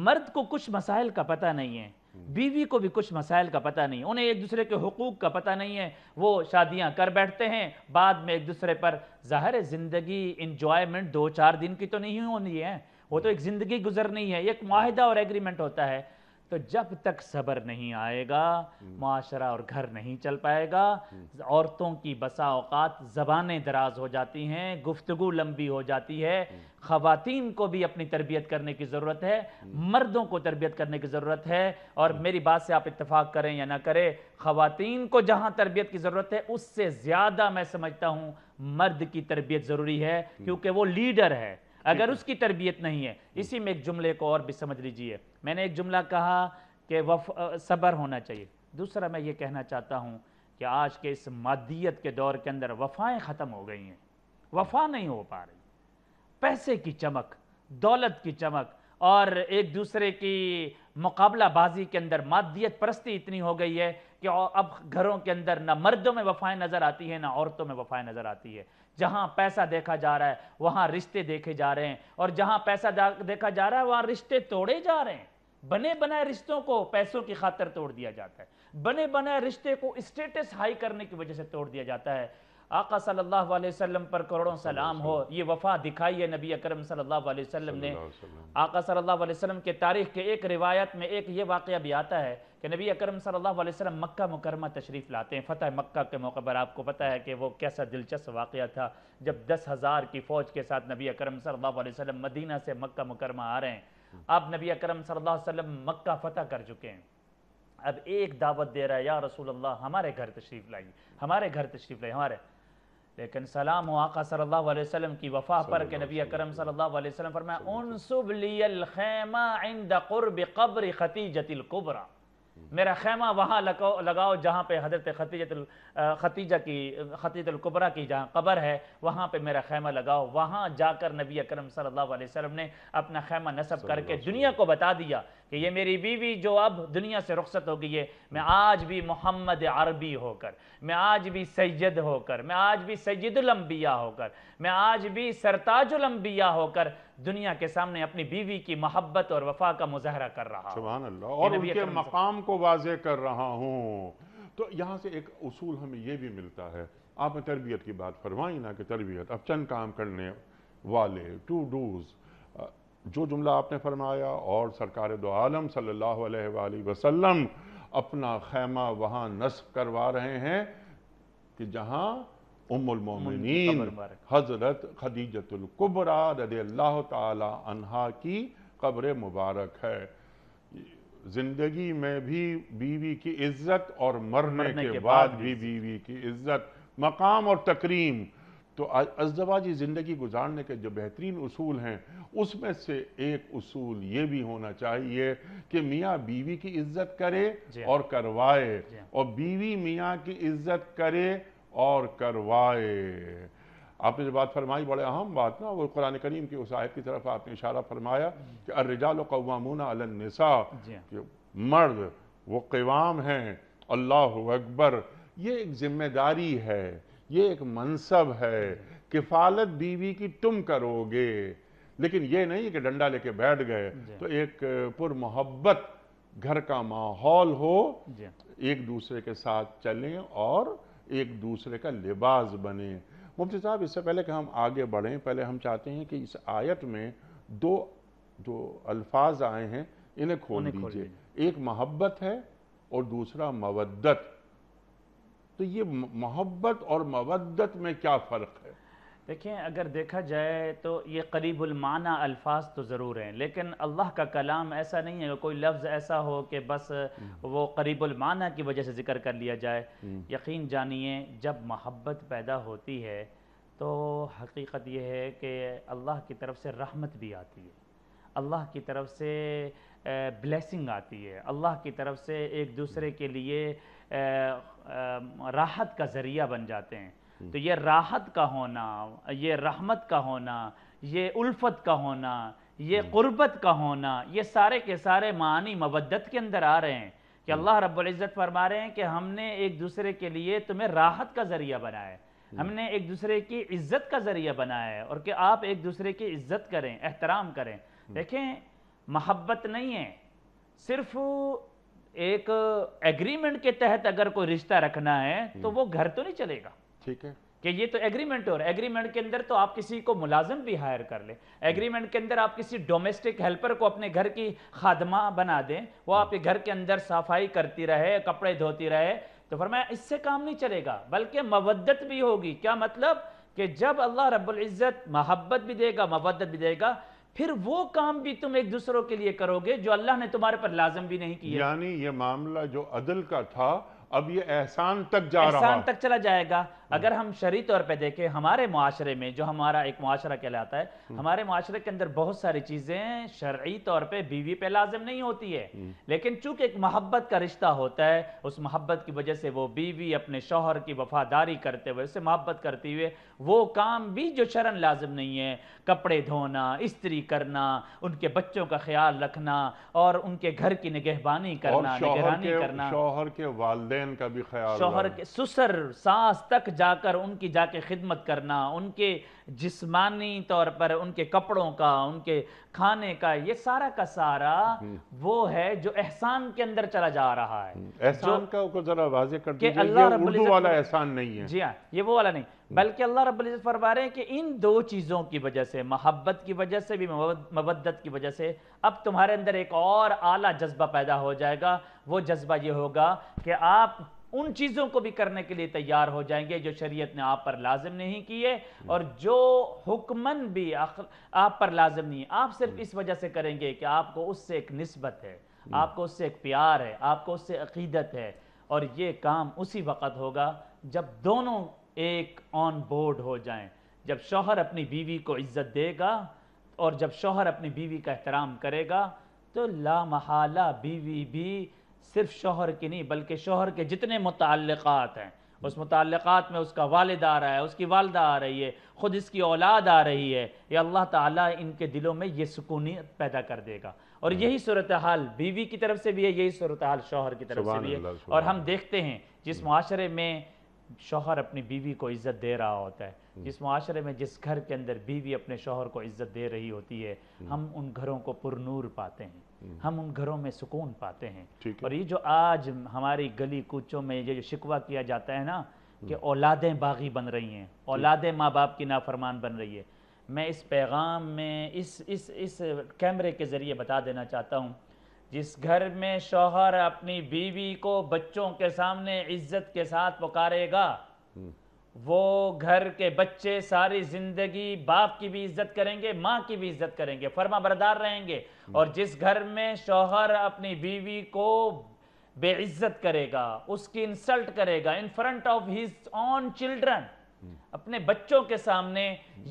मर्द को कुछ मसाइल का पता नहीं है बीवी को भी कुछ मसाइल का पता नहीं उन्हें एक दूसरे के हकूक़ का पता नहीं है वो शादियां कर बैठते हैं बाद में एक दूसरे पर ज़ाहिर ज़िंदगी इंजॉयमेंट दो चार दिन की तो नहीं होनी है वो तो एक ज़िंदगी गुजरनी है एक माहिदा और एग्रीमेंट होता है तो जब तक सबर नहीं आएगा हम्म। माशरा और घर नहीं चल पाएगा हम्म। औरतों की बसा औकात ज़बानें दराज हो जाती हैं गुफ्तगु लंबी हो जाती है हम्म। ख़वातीन को भी अपनी तरबियत करने की ज़रूरत है मर्दों को तरबियत करने की ज़रूरत है और मेरी बात से आप इतफ़ाक़ करें या ना करें ख़वातीन को जहाँ तरबियत की ज़रूरत है उससे ज़्यादा मैं समझता हूँ मर्द की तरबियत ज़रूरी है क्योंकि वो लीडर है अगर उसकी तरबियत नहीं है इसी में एक जुमले को और भी समझ लीजिए मैंने एक जुमला कहा कि वफ सब्र होना चाहिए दूसरा मैं ये कहना चाहता हूँ कि आज के इस मादियत के दौर के अंदर वफाएँ ख़त्म हो गई हैं वफा नहीं हो पा रही पैसे की चमक दौलत की चमक और एक दूसरे की मुकाबला बाजी के अंदर मादियत परस्ती इतनी हो गई है कि अब घरों के अंदर ना मर्दों में वफाएं नज़र आती हैं ना औरतों में वफाएं नज़र आती है जहां पैसा देखा जा रहा है वहां रिश्ते देखे जा रहे हैं और जहां पैसा देखा जा रहा है वहां रिश्ते तोड़े जा रहे हैं बने बनाए रिश्तों को पैसों की खातर तोड़ दिया जाता है बने बनाए रिश्ते को स्टेटस हाई करने की वजह से तोड़ दिया जाता है आका सल्लल्लाहु अलैहि वसल्लम पर करोड़ों सलाम हो ये वफा दिखाई है नबी अकरम सल्लल्लाहु अलैहि वसल्लम ने आका सल्लल्लाहु अलैहि वसल्लम के तारीख के एक रिवायत में एक ये वाक़ भी आता है कि नबी अकरम सल्लल्लाहु अलैहि वसल्लम मक्का मुकरमा तशरीफ़ लाते हैं फ़तह मक्का के मौके पर आपको पता है कि वो कैसा दिलचस्प वाक़ था जब दस हज़ार की फ़ौज के साथ नबी अकरम सल्लल्लाहु अलैहि वसल्लम मदीना से मक्का मुकरमा आ रहे हैं अब नबी अकरम सल्लल्लाहु अलैहि वसल्लम मक्का फ़तह कर चुके हैं अब एक दावत दे रहा है या रसूल अल्लाह हमारे घर तशरीफ़ लाइए हमारे घर तशरीफ़ लाइए हमारे लेकिन सलाम आका सल्लल्लाहु अलैहि वसल्लम की वफा पर के नबी अकरम सल्लल्लाहु अलैहि वसल्लम फरमाया उनसुब लियल खैमा इंद कुर्ब कब्र खतीजतिल कुबरा मेरा खेमा वहाँ लगाओ लगाओ जहाँ पे हजरत खतीजतल खतीजा की खतीजतलकुबरा की जहाँ कबर है वहाँ पे मेरा खैमा लगाओ वहाँ जाकर नबी अकरम सल्लल्लाहु अलैहि वसल्लम ने अपना खैमा नसब करके दुनिया को बता दिया कि ये मेरी बीवी जो अब दुनिया से रुखसत हो गई है मैं आज भी मोहम्मद अरबी होकर मैं आज भी सैयद होकर मैं आज भी सैदुलम्बिया होकर मैं आज भी सरताजुलम्बिया होकर दुनिया के सामने अपनी बीवी की मोहब्बत और वफा का मुजाहरा कर रहा हूँ और उनके मकाम को वाजे कर रहा हूँ तो यहाँ से एक उसूल हमें यह भी मिलता है आपने तरबियत की बात फरमाई ना कि तरबियत अब चंद काम करने वाले टू डूज जो जुमला आपने फरमाया और सरकार दो आलम सल्लल्लाहु अलैहि वसल्लम अपना खैमा वहाँ नस्ब करवा रहे हैं कि जहाँ उमुल मोमिनीन हजरत खदीजतुल कुबरा रदी अल्लाह ताला तहा की कब्र मुबारक है जिंदगी में भी बीवी की इज्जत और मरने, मरने के, के बाद भी बीवी की इज्जत मकाम और तकरीम तो अजवाजी ज़िंदगी गुजारने के जो बेहतरीन उसूल हैं उसमें से एक उसूल ये भी होना चाहिए कि मियाँ बीवी की इज्जत करे और करवाए और बीवी मियाँ की इज्जत करे और करवाए आपने जो बात फरमाई बड़े अहम बात ना वो कुरान करीम की उस आयत की तरफ आपने इशारा फरमाया कि अर्रजाल कवामून अलनसा हाँ। कि मर्द वो कवाम हैं अल्लाह अकबर ये एक जिम्मेदारी है ये एक मनसब है किफ़ालत बीवी की तुम करोगे लेकिन ये नहीं कि डंडा लेके बैठ गए हाँ। तो एक पुरमहब्बत घर का माहौल हो हाँ। एक दूसरे के साथ चलें और एक दूसरे का लिबास बने मुफ्ती साहब इससे पहले कि हम आगे बढ़ें पहले हम चाहते हैं कि इस आयत में दो जो अल्फाज आए हैं इन्हें खोल दीजिए एक मोहब्बत है और दूसरा मवद्दत तो ये मोहब्बत और मवद्दत में क्या फ़र्क देखें अगर देखा जाए तो ये करीबुलमाना अल्फाज तो ज़रूर हैं लेकिन अल्लाह का कलाम ऐसा नहीं है कोई लफ्ज़ ऐसा हो कि बस हम्म। वो करीबुलमाना की वजह से ज़िक्र कर लिया जाए हम्म। यकीन जानिए जब मोहब्बत पैदा होती है तो हकीकत यह है कि अल्लाह की तरफ से रहमत भी आती है अल्लाह की तरफ से ब्लेसिंग आती है अल्लाह की तरफ से एक दूसरे के लिए राहत का ज़रिया बन जाते हैं तो ये राहत का होना ये रहमत का होना ये उल्फत का होना ये गुर्बत हम्म। का होना ये सारे के सारे मानी मबदत के अंदर आ रहे हैं कि हम्म। अल्लाह रब्ज़त फरमा रहे हैं कि हमने एक दूसरे के लिए तुम्हें राहत का ज़रिया बनाया हम्म। हमने एक दूसरे की इज्जत का ज़रिया बनाया है और कि आप एक दूसरे की इज्जत करें एहतराम करें देखें महब्बत नहीं है सिर्फ एक एग्रीमेंट के तहत अगर कोई रिश्ता रखना है तो वो घर तो नहीं चलेगा ठीक है कि ये तो एग्रीमेंट हो रहा है एग्रीमेंट के अंदर तो आप किसी को मुलाजम भी हायर कर लें एग्रीमेंट के अंदर आप किसी डोमेस्टिक हेल्पर को अपने घर की खादमा बना दें वो आपके घर के अंदर सफाई करती रहे कपड़े धोती रहे तो फरमाया इससे काम नहीं चलेगा बल्कि मवदत भी होगी क्या मतलब कि जब अल्लाह रबुल्जत महब्बत भी देगा मवदत भी देगा फिर वो काम भी तुम एक दूसरों के लिए करोगे जो अल्लाह ने तुम्हारे पर लाजम भी नहीं किया यानी ये मामला जो अदल का था अब ये एहसान तक जा एहसान तक चला जाएगा हम्म। अगर हम शरी तौर पर देखें हमारे माशरे में जो हमारा एक माशरा कहलाता है हम्म। हमारे माशरे के अंदर बहुत सारी चीज़ें शर्य तौर पे बीवी पे लाजम नहीं होती है हम्म। लेकिन चूंकि एक मोहब्बत का रिश्ता होता है उस मोहब्बत की वजह से वो बीवी अपने शोहर की वफादारी करते हुए उससे मोहब्बत करती हुए वो काम भी जो शरण लाजम नहीं है कपड़े धोना इस्त्री करना उनके बच्चों का ख्याल रखना और उनके घर की निगहबानी करना निगरानी करना शोहर के वाले का भी ख्याल शोहर के सुसर सास तक जाकर उनकी जाके खिदमत करना उनके जिस्मानी तौर पर उनके कपड़ों का उनके खाने का ये सारा का सारा हम्म। वो है जो एहसान के अंदर चला जा रहा है हम्म। एहसान तो का ऊपर जरा वाजे कर दीजिए अल्लाह उर्दू वाला एहसान नहीं है जी हाँ ये वो वाला नहीं हम्म। बल्कि अल्लाह रब्बुल इज्जत फरमा रहे हैं कि इन दो चीज़ों की वजह से मोहब्बत की वजह से भी मवदत की वजह से अब तुम्हारे अंदर एक और आला जज्बा पैदा हो जाएगा वो जज्बा ये होगा कि आप उन चीज़ों को भी करने के लिए तैयार हो जाएंगे जो शरीयत ने आप पर लाजम नहीं की है और जो हुक्मन भी आप पर लाजम नहीं है आप सिर्फ इस वजह से करेंगे कि आपको उससे एक नस्बत है आपको उससे एक प्यार है आपको उससे अकीदत है और ये काम उसी वक़्त होगा जब दोनों एक ऑन बोर्ड हो जाए जब शोहर अपनी बीवी को इज़्ज़त देगा और जब शोहर अपनी बीवी का एहतराम करेगा तो ला बीवी भी सिर्फ शोहर की नहीं बल्कि शोहर के जितने मुतक़ात हैं उस मुतल में उसका वालद आ रहा है उसकी वालदा आ रही है ख़ुद इसकी औलाद आ रही है ये अल्लाह ताला इनके दिलों में ये सुकूनीत पैदा कर देगा और यही सूरत हाल बीवी की तरफ से भी है यही सूरत हाल शोहर की तरफ से भी है और हम देखते हैं जिस माशरे हम्म। में शोहर अपनी बीवी को इज़्ज़त दे रहा होता है हम्म। जिस माशरे में जिस घर के अंदर बीवी अपने शोहर को इज़्ज़त दे रही होती है हम्म। हम उन घरों को पुरनूर पाते हैं हम्म। हम उन घरों में सुकून पाते हैं और ये जो आज हमारी गली कूचों में ये जो शिकवा किया जाता है ना हम्म। कि औलादें बागी बन रही हैं औलादें माँ बाप की नाफरमान बन रही है मैं इस पैगाम में इस इस इस कैमरे के ज़रिए बता देना चाहता हूँ जिस घर में शोहर अपनी बीवी को बच्चों के सामने इज्जत के साथ पुकारेगा हम्म। वो घर के बच्चे सारी ज़िंदगी बाप की भी इज्जत करेंगे माँ की भी इज्जत करेंगे फर्मा बरदार रहेंगे और हम्म। जिस घर में शोहर अपनी बीवी को बेइज्जत करेगा उसकी इंसल्ट करेगा in front of his own children हम्म। अपने बच्चों के सामने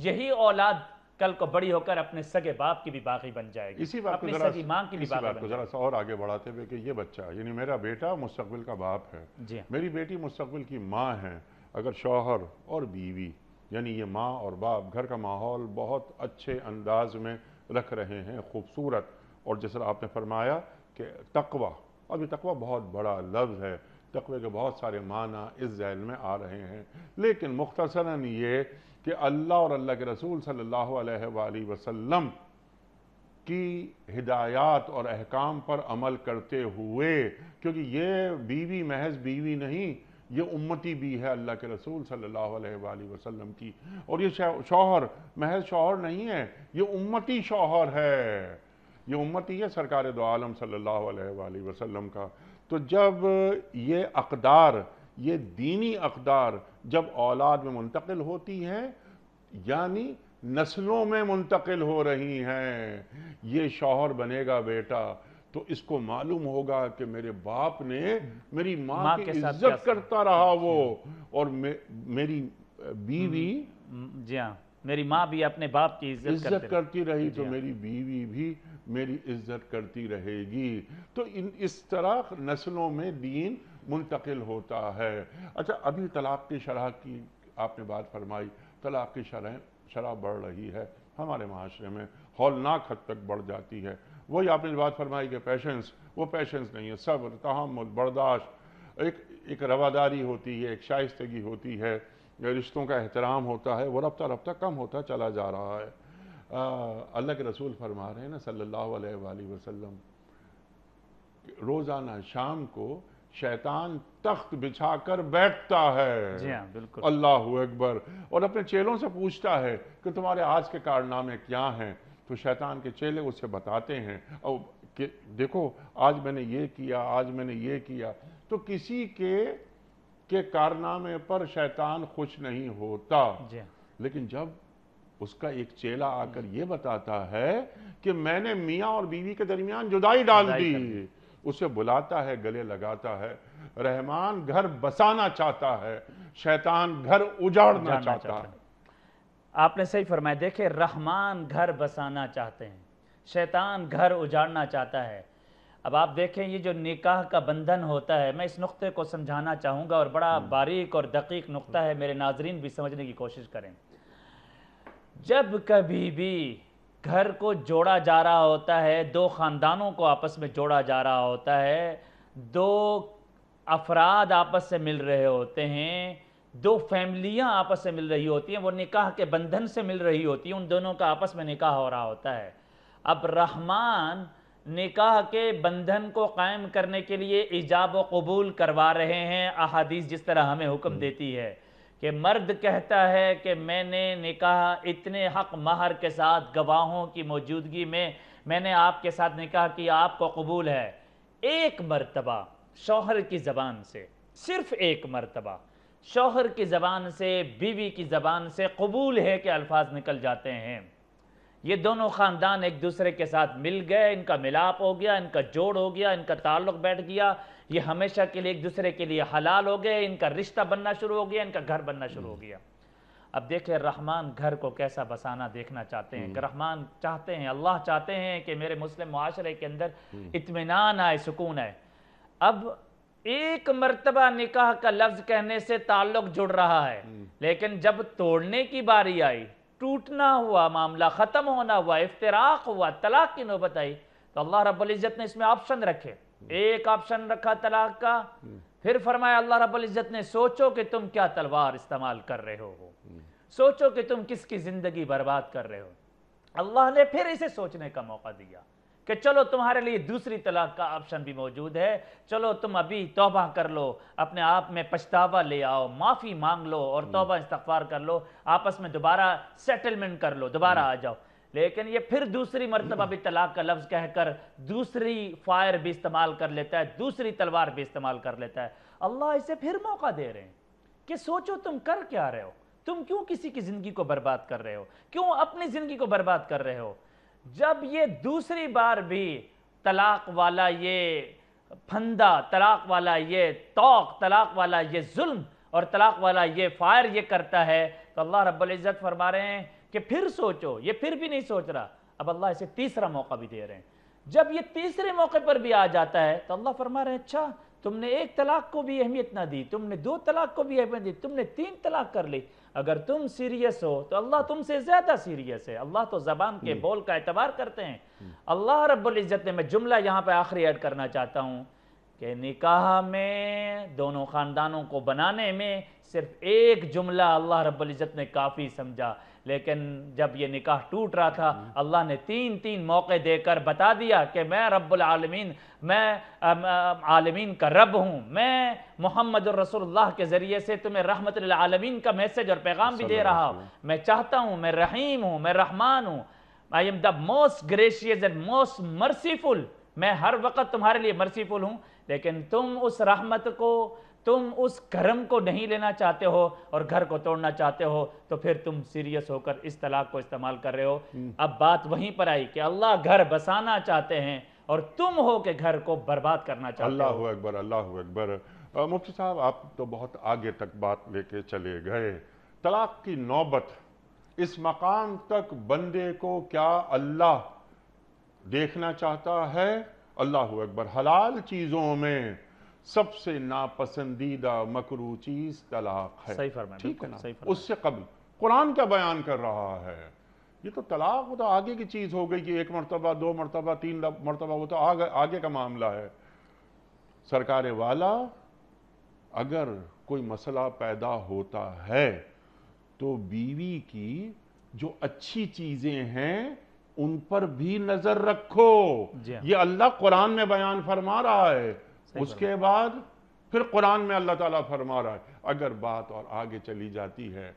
यही औलाद कल को बड़ी होकर अपने सगे बाप की भी बागी बन जाएगी इसी बात अपनी सगी माँ की भी इसी बात को जरा और आगे बढ़ाते हुए कि ये बच्चा यानी मेरा बेटा मुस्तबिल का बाप है मेरी बेटी मुस्तबिल की माँ है अगर शौहर और बीवी यानी ये माँ और बाप घर का माहौल बहुत अच्छे अंदाज में रख रहे हैं खूबसूरत और जैसा आपने फरमाया कि तकवा अभी ये तकवा बहुत बड़ा लफ्ज़ है तकवे के बहुत सारे माना इस जैल में आ रहे हैं लेकिन मुख्तसरा ये कि अल्लाह और अल्लाह के रसूल सल्लल्लाहु अलैहि वसल्लम की हिदायत और अहकाम पर अमल करते हुए क्योंकि ये बीवी महज बीवी नहीं ये उम्मती भी है अल्लाह के रसूल सल्लल्लाहु अलैहि वसल्लम की और ये शौहर महज शोहर नहीं है ये उम्मती शौहर है ये उम्मती है सरकार दो आलम सल्लल्लाहु अलैहि वसल्लम का तो जब ये अकदार ये दीनी अकदार जब औलाद में मुंतकिल होती है यानी नस्लों में मुंतकिल हो रही हैं ये शौहर बनेगा बेटा तो इसको मालूम होगा कि मेरे बाप ने मेरी माँ, माँ की इज्जत करता रहा वो और मे, मेरी बीवी हम्म, हम्म, जी हाँ मेरी माँ भी अपने बाप की इज्जत इज्जत करती रही तो हाँ। मेरी बीवी भी मेरी इज्जत करती रहेगी तो इन इस तरह नस्लों में दीन मुंतकिल होता है अच्छा अभी तलाक की शरह की आपने बात फरमाई तलाक की शरह शराब बढ़ रही है हमारे माशरे में हौलनाक हद तक बढ़ जाती है वही आपने बात फरमाई कि पेशेंस वो पेशेंस नहीं है सब्र तहमुल बर्दाश्त एक एक रवादारी होती है एक शाइस्तगी होती है रिश्तों का एहतराम होता है वो रफ्ता रफ्ता कम होता चला जा रहा है अल्लाह के रसूल फरमा रहे हैं ना सल्लल्लाहु अलैहि वसल्लम रोज़ाना शाम को शैतान तख्त बिछा कर बैठता है जी हाँ बिल्कुल अल्लाह अकबर और अपने चेलों से पूछता है कि तुम्हारे आज के कारनामे क्या हैं तो शैतान के चेले उसे बताते हैं और कि देखो आज मैंने ये किया आज मैंने ये किया तो किसी के के कारनामे पर शैतान खुश नहीं होता लेकिन जब उसका एक चेला आकर ये बताता है कि मैंने मियाँ और बीवी के दरमियान जुदाई डाल दी उसे बुलाता है गले लगाता है रहमान घर बसाना चाहता है शैतान घर उजाड़ना चाहता है आपने सही फरमाया देखे रहमान घर बसाना चाहते हैं शैतान घर उजाड़ना चाहता है अब आप देखें ये जो निकाह का बंधन होता है मैं इस नुक्ते को समझाना चाहूँगा और बड़ा हम्म। बारीक और दकीक नुक्ता है मेरे नाजरीन भी समझने की कोशिश करें जब कभी भी घर को जोड़ा जा रहा होता है दो ख़ानदानों को आपस में जोड़ा जा रहा होता है दो अफराद आपस से मिल रहे होते हैं दो फैमिलियां आपस में मिल रही होती हैं वो निकाह के बंधन से मिल रही होती हैं उन दोनों का आपस में निकाह हो रहा होता है अब रहमान निकाह के बंधन को कायम करने के लिए ईजाब व कबूल करवा रहे हैं अहादीस जिस तरह हमें हुक्म हम्म। देती है कि मर्द कहता है कि मैंने निकाह इतने हक महर के साथ गवाहों की मौजूदगी में मैंने आपके साथ निकाह कि आपको कबूल है एक मरतबा शोहर की ज़बान से सिर्फ एक मरतबा शोहर की ज़बान से बीवी की ज़बान से कबूल है के अल्फाज निकल जाते हैं ये दोनों ख़ानदान एक दूसरे के साथ मिल गए इनका मिलाप हो गया इनका जोड़ हो गया इनका ताल्लुक बैठ गया ये हमेशा के लिए एक दूसरे के लिए हलाल हो गए इनका रिश्ता बनना शुरू हो गया इनका घर बनना शुरू हो हम्म। गया अब देखें रहमान घर को कैसा बसाना देखना चाहते हैं हम्म। रहमान चाहते हैं अल्लाह चाहते हैं कि मेरे मुस्लिम माशरे के अंदर हम्म। इतमान आए सुकून आए अब एक मरतबा निकाह का लफ्ज कहने से ताल्लुक जुड़ रहा है हम्म। लेकिन जब तोड़ने की बारी आई टूटना हुआ मामला ख़त्म होना हुआ इफ्तराक हुआ तलाक की नौबत आई तो अल्लाह रब्ज़त ने इसमें ऑप्शन रखे हम्म। एक ऑप्शन रखा तलाक का हम्म। फिर फरमाया अल्लाह रब्ज़त ने सोचो कि तुम क्या तलवार इस्तेमाल कर रहे हो सोचो कि तुम किसकी ज़िंदगी बर्बाद कर रहे हो अल्लाह ने फिर इसे सोचने का मौका दिया कि चलो तुम्हारे लिए दूसरी तलाक का ऑप्शन भी मौजूद है चलो तुम अभी तोबा कर लो अपने आप में पछतावा ले आओ माफ़ी मांग लो और हम्म। तोबा इस्तफार कर लो आपस में दोबारा सेटलमेंट कर लो दोबारा हम्म। आ जाओ लेकिन ये फिर दूसरी मरतबा भी तलाक का लफ्ज़ कहकर दूसरी फायर भी इस्तेमाल कर लेता है दूसरी तलवार भी इस्तेमाल कर लेता है अल्लाह इसे फिर मौका दे रहे हैं कि सोचो तुम कर क्या रहे हो तुम क्यों किसी की ज़िंदगी को बर्बाद कर रहे हो क्यों अपनी ज़िंदगी को बर्बाद कर रहे हो जब ये दूसरी बार भी तलाक वाला ये फंदा तलाक वाला ये तोक तलाक वाला ये जुल्म और तलाक वाला ये फायर ये करता है तो अल्लाह रब्ज़त फरमा रहे हैं कि फिर सोचो ये फिर भी नहीं सोच रहा अब अल्लाह इसे तीसरा मौका भी दे रहे हैं जब ये तीसरे मौके पर भी आ जाता है तो अल्लाह फरमा रहे हैं अच्छा तुमने एक तलाक को भी अहमियत ना दी तुमने दो तलाक को भी अहमियत दी तुमने तीन तलाक कर ली अगर तुम सीरियस हो तो अल्लाह तुमसे ज़्यादा सीरियस है अल्लाह तो ज़बान के बोल का एतबार करते हैं अल्लाह रब्ज़त ने मैं जुमला यहाँ पर आखिरी ऐड करना चाहता हूँ कि निकाह में दोनों ख़ानदानों को बनाने में सिर्फ एक जुमला अल्लाह रब्ज़त ने काफ़ी समझा लेकिन जब ये निकाह टूट रहा था हम्म। अल्लाह ने तीन तीन मौके देकर बता दिया कि मैं आलमीन मैं आलमीन का रब हूँ मैं मोहम्मद रसोल्ला के ज़रिए से तुम्हें रहमत आलमीन का मैसेज और पैगाम भी दे रहा हूँ मैं चाहता हूँ मैं रहीम हूँ मैं रहमान हूँ I am the most gracious and most merciful मैं हर वक्त तुम्हारे लिए मर्सीफुल हूँ लेकिन तुम उस रहमत को तुम उस कर्म को नहीं लेना चाहते हो और घर को तोड़ना चाहते हो तो फिर तुम सीरियस होकर इस तलाक को इस्तेमाल कर रहे हो हम्म। अब बात वहीं पर आई कि अल्लाह घर बसाना चाहते हैं और तुम हो के घर को बर्बाद करना चाहते अल्ला हो अकबर अल्लाह अकबर मुफ्ती साहब आप तो बहुत आगे तक बात लेके चले गए तलाक की नौबत इस मकाम तक बंदे को क्या अल्लाह देखना चाहता है अल्लाह अकबर हलाल चीज़ों में सबसे नापसंदीदा मकरू चीज तलाक है सही फरमाया ठीक है ना सही उससे कबल कुरान क्या बयान कर रहा है ये तो तलाक वो तो आगे की चीज़ हो गई कि एक मरतबा दो मरतबा तीन मरतबा वो तो आगे आगे का मामला है सरकार वाला अगर कोई मसला पैदा होता है तो बीवी की जो अच्छी चीज़ें हैं उन पर भी नज़र रखो हाँ। ये अल्लाह कुरान में बयान फरमा रहा है उसके बाद फिर कुरान में अल्लाह ताला फरमा रहा है अगर बात और आगे चली जाती है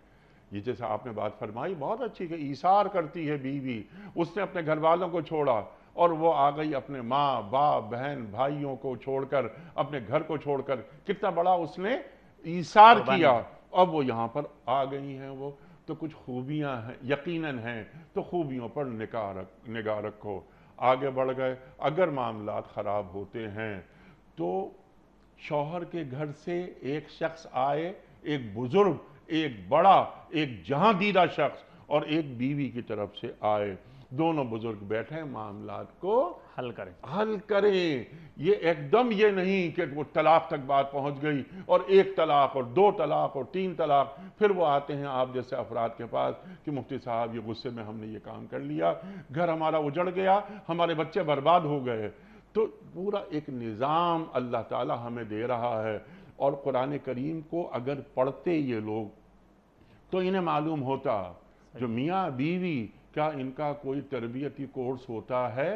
ये जैसे आपने बात फरमाई बहुत अच्छी है ईसार करती है बीवी उसने अपने घर वालों को छोड़ा और वो आ गई अपने माँ बाप बहन भाइयों को छोड़कर अपने घर को छोड़कर कितना बड़ा उसने ईसार किया अब वो यहाँ पर आ गई हैं वो तो कुछ खूबियाँ हैं यकीनन हैं तो खूबियों पर निगाह रख निगाह रखो आगे बढ़ गए अगर मामला ख़राब होते हैं तो शौहर के घर से एक शख्स आए एक बुजुर्ग एक बड़ा एक जहांदीदा शख्स और एक बीवी की तरफ से आए दोनों बुजुर्ग बैठे मामला को हल करें हल करें ये एकदम ये नहीं कि वो तलाक तक बात पहुंच गई और एक तलाक और दो तलाक और तीन तलाक फिर वो आते हैं आप जैसे अफराद के पास कि मुफ्ती साहब ये गुस्से में हमने ये काम कर लिया घर हमारा उजड़ गया हमारे बच्चे बर्बाद हो गए तो पूरा एक निज़ाम अल्लाह ताला हमें दे रहा है और कुरान करीम को अगर पढ़ते ये लोग तो इन्हें मालूम होता जो मियाँ बीवी क्या इनका कोई तरबियती कोर्स होता है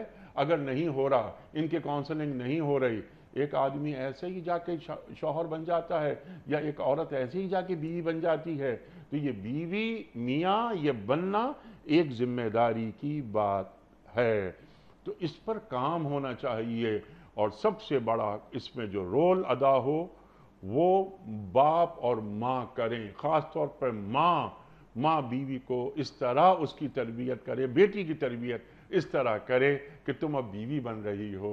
अगर नहीं हो रहा इनके काउंसलिंग नहीं हो रही एक आदमी ऐसे ही जाके शौहर बन जाता है या एक औरत ऐसे ही जाके बीवी बन जाती है तो ये बीवी मियाँ ये बनना एक जिम्मेदारी की बात है तो इस पर काम होना चाहिए और सबसे बड़ा इसमें जो रोल अदा हो वो बाप और माँ करें ख़ास तौर पर माँ माँ बीवी को इस तरह उसकी तरबियत करे बेटी की तरबियत इस तरह करे कि तुम अब बीवी बन रही हो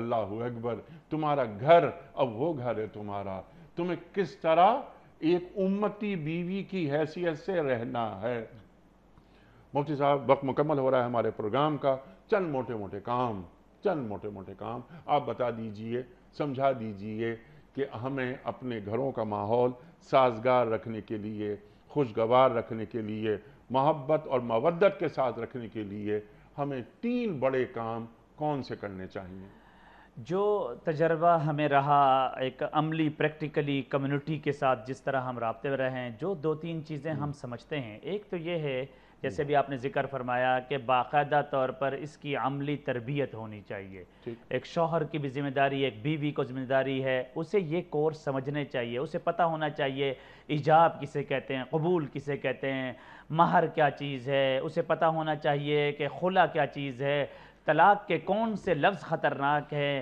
अल्लाह अकबर तुम्हारा घर अब वो घर है तुम्हारा तुम्हें किस तरह एक उम्मती बीवी की हैसियत से रहना है मुफ्ती साहब वक्त मुकम्मल हो रहा है हमारे प्रोग्राम का चंद मोटे मोटे काम चंद मोटे मोटे काम आप बता दीजिए समझा दीजिए कि हमें अपने घरों का माहौल साजगार रखने के लिए खुशगवार रखने के लिए मोहब्बत और मवदत के साथ रखने के लिए हमें तीन बड़े काम कौन से करने चाहिए जो तजर्बा हमें रहा एक अमली प्रैक्टिकली कम्युनिटी के साथ जिस तरह हम रबते में रहे हैं जो दो तीन चीज़ें हम्म। हम समझते हैं एक तो ये है जैसे भी आपने जिक्र फरमाया कि बाकायदा तौर पर इसकी अमली तरबियत होनी चाहिए एक शोहर की भी जिम्मेदारी एक बीवी को जिम्मेदारी है उसे ये कोर्स समझने चाहिए उसे पता होना चाहिए ईजाब किसे कहते हैं कबूल किसे कहते हैं माहर क्या चीज़ है उसे पता होना चाहिए कि खुला क्या चीज़ है तलाक़ के कौन से लफ्ज़ ख़तरनाक है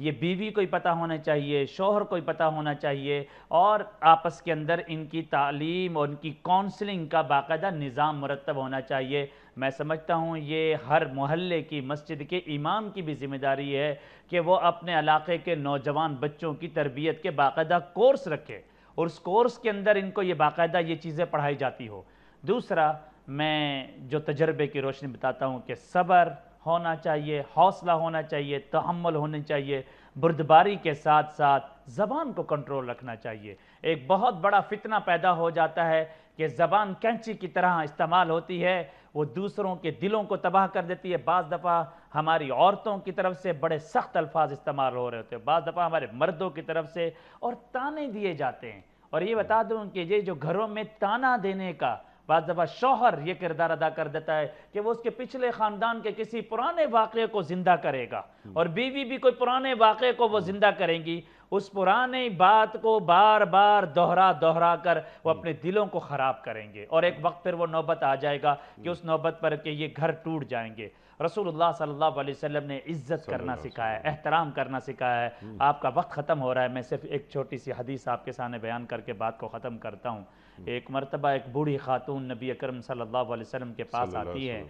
ये बीवी को ही पता होना चाहिए शोहर को ही पता होना चाहिए और आपस के अंदर इनकी तालीम और इनकी काउंसलिंग का बाकायदा निज़ाम मरतब होना चाहिए मैं समझता हूँ ये हर मोहल्ले की मस्जिद के इमाम की भी जिम्मेदारी है कि वो अपने इलाके के नौजवान बच्चों की तरबियत के बाकायदा कोर्स रखे और उस कोर्स के अंदर इनको ये बाकायदा ये चीज़ें पढ़ाई जाती हो दूसरा मैं जो तजर्बे की रोशनी बताता हूँ कि सब्र होना चाहिए हौसला होना चाहिए तहमल होने चाहिए बुरदबारी के साथ साथ ज़बान को कंट्रोल रखना चाहिए एक बहुत बड़ा फितना पैदा हो जाता है कि ज़बान कैंची की तरह इस्तेमाल होती है वो दूसरों के दिलों को तबाह कर देती है बज़ दफ़ा हमारी औरतों की तरफ से बड़े सख्त अल्फाज इस्तेमाल हो रहे होते हैं बज़ दफ़ा हमारे मर्दों की तरफ से और ताने दिए जाते हैं और ये बता दूँ कि ये जो घरों में ताना देने का बाद दफ़ा शोहर यह किरदार अदा कर देता है कि वो उसके पिछले ख़ानदान के किसी पुराने वाक़े को ज़िंदा करेगा हम्म। और बीवी भी कोई पुराने वाक़े को वो ज़िंदा करेंगी उस पुराने बात को बार बार दोहरा दोहरा कर वो हम्म। अपने दिलों को ख़राब करेंगे और एक वक्त फिर वो नौबत आ जाएगा कि हम्म। उस नौबत पर कि ये घर टूट जाएंगे रसूलुल्लाह सल्लल्लाहु अलैहि वसल्लम ने इज़्ज़त करना सिखाया है एहतराम करना सिखाया है आपका वक्त ख़त्म हो रहा है मैं सिर्फ एक छोटी सी हदीस आपके सामने बयान करके बात को ख़त्म करता हूँ एक मरतबा एक बूढ़ी खातून नबी अकरम सल्लल्लाहु अलैहि वसल्लम के पास आती है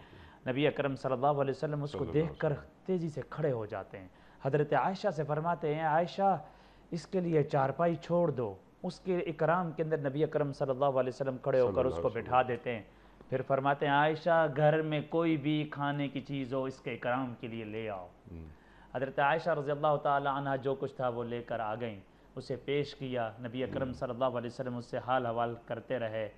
नबी अकरम सल्लल्लाहु अलैहि वसल्लम उसको देखकर तेज़ी से खड़े हो जाते हैं हज़रत आयशा से फरमाते हैं आयशा इसके लिए चारपाई छोड़ दो उसके इकराम के अंदर नबी अकरम सल्लल्लाहु अलैहि वसल्लम खड़े होकर उसको बैठा देते हैं फिर फरमाते हैं आयशा घर में कोई भी खाने की चीज़ हो इसके इकराम के लिए ले आओ हम्म। हज़रत आयशा रज़ी अल्लाह जो कुछ था वो लेकर आ गई उसे पेश किया नबी अकरम सल्लल्लाहु अलैहि वसल्लम उससे हाल हवाल करते रहे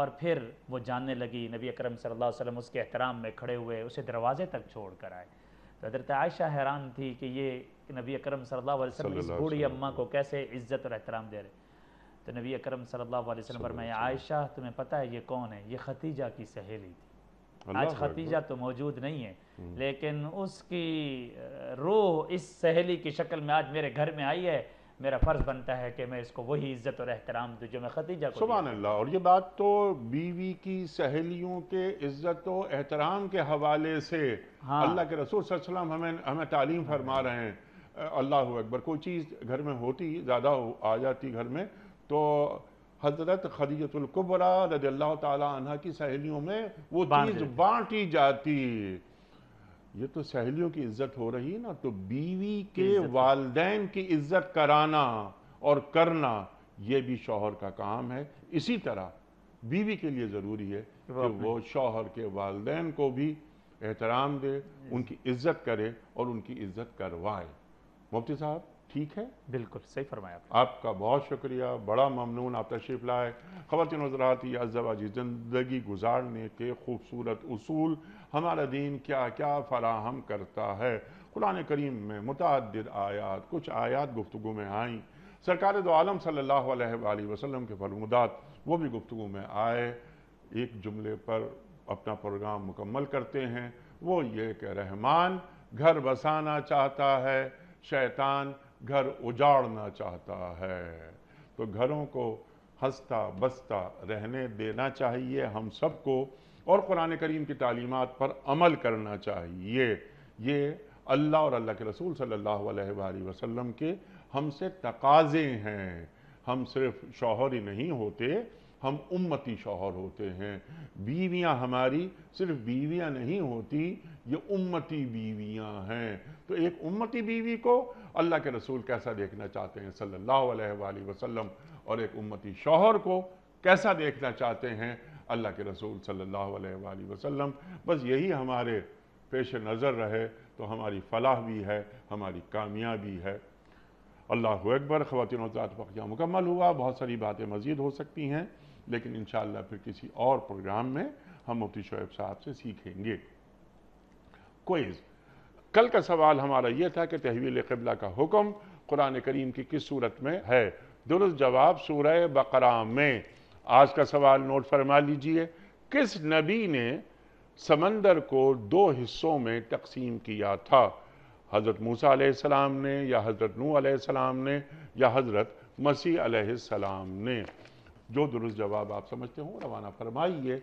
और फिर वो जानने लगी नबी अकरम सल्लल्लाहु अलैहि वसल्लम उसके एहतराम में खड़े हुए उसे दरवाज़े तक छोड़ कर आए तो हजरत आयशा हैरान थी कि ये नबी अक्रम सल्लल्लाहु अलैहि इस बूढ़ी अम्मा को कैसे इज़्ज़त और एहतराम दे रहे तो नबी अक्रम सल्लल्लाहु अलैहि वसल्लम आयशा तुम्हें पता है ये कौन है ये खतीजा की सहेली थी आज खतीजा तो मौजूद नहीं है हम्म। लेकिन उसकी रूह इस सहेली की शक्ल में आज मेरे घर में आई है मेरा फ़र्ज़ बनता है कि मैं इसको वही इज़्ज़त और एहतराम दूँ जो मैं खतीजा को सुबह अल्लाह और ये बात तो बीवी की सहेलियों के इज़्ज़त और एहतराम के हवाले से हाँ। अल्लाह के रसूल सल्लल्लाहु हमें हमें तालीम फरमा हाँ। रहे हैं अल्लाह अकबर कोई चीज़ घर में होती ज़्यादा हो, आ जाती घर में तो हजरत खदीजतुल्कुबरा रदी अल्लाह तला की सहेलियों में वो चीज़ बांटी जाती ये तो सहेलियों की इज्जत हो रही है ना तो बीवी के वालदेन की इज्जत कराना और करना ये भी शोहर का काम है इसी तरह बीवी के लिए ज़रूरी है कि वो शोहर के वालदेन को भी एहतराम दे उनकी इज्जत करे और उनकी इज्जत करवाए मुफ्ती साहब ठीक है बिल्कुल सही फरमाया आपका बहुत शुक्रिया बड़ा ममनून आप तशरीफ़ लाए ख़वान हज़राती अजवाजी ज़िंदगी गुजारने के खूबसूरत असूल हमारा दीन क्या क्या फराहम करता है कुरान करीम में मुतद आयात कुछ आयात गुफ्तु में आईं सरकार दो आलम सल्ला वसलम के फरमुदात वो भी गुफ्तु में आए एक जुमले पर अपना प्रोग्राम मुकम्मल करते हैं वो ये कि रहमान घर बसाना चाहता है शैतान घर उजाड़ना चाहता है तो घरों को हंसता बसता रहने देना चाहिए हम सबको और कुरान करीम की तालीमत पर अमल करना चाहिए ये अल्लाह और अल्लाह के रसूल सल्लल्लाहु अलैहि वसल्लम के हमसे तकाजे हैं हम सिर्फ शौहर ही नहीं होते हम उम्मती शौहर होते हैं बीवियां हमारी सिर्फ बीवियां नहीं होती ये उम्मती बीवियां हैं तो एक उम्मती बीवी को अल्लाह के रसूल कैसा देखना चाहते हैं सल्लल्लाहु अलैहि वसल्लम और एक उम्मती शौहर को कैसा देखना चाहते हैं अल्लाह के रसूल सल्लल्लाहु अलैहि वसल्लम बस यही हमारे पेश नज़र रहे तो हमारी फलाह भी है हमारी कामयाबी है अल्लाह अकबर ख़वान वक़्या मुकम्मल हुआ बहुत सारी बातें मज़ीद हो सकती हैं लेकिन इन फिर किसी और प्रोग्राम में हम मुफ्ती शोएब साहब से सीखेंगे क्वेज कल का सवाल हमारा यह था कि तहवील कबला का हुक्म कुरान करीम की किस सूरत में है दुरुस्त जवाब सूरह बकरा में आज का सवाल नोट फरमा लीजिए किस नबी ने समंदर को दो हिस्सों में तकसीम किया था हज़रत मूसा सलाम ने या हज़रत नू सलाम ने या हज़रत मसीह सलाम ने जो दुरुस्त जवाब आप समझते हो रवाना फरमाइए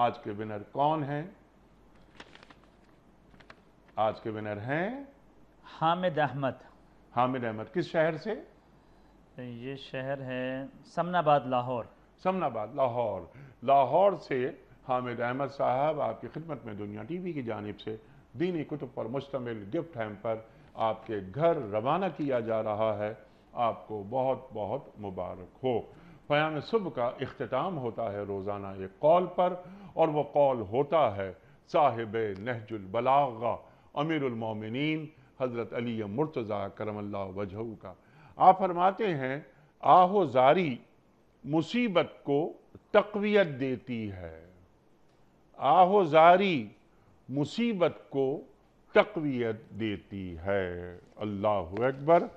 आज के विनर कौन हैं आज के विनर हैं हामिद अहमद हामिद अहमद किस शहर से ये शहर है समनाबाद लाहौर समनाबाद लाहौर लाहौर से हामिद अहमद साहब आपकी खिदमत में दुनिया टीवी की जानब से दीनी कुतुब पर मुश्तमिल गिफ्ट हैम पर आपके घर रवाना किया जा रहा है आपको बहुत बहुत मुबारक हो पयाम सुबह का अख्ताम होता है रोज़ाना एक कॉल पर और वह कौल होता है साहिब नहजुल अमीरुल अमीरमिन हज़रत अली मुर्तज़ा करमल्ला वजहू का आप फरमाते हैं आहोजारी मुसीबत को तकवीत देती है आहोजारी मुसीबत को तकवीत देती है अल्लाह अकबर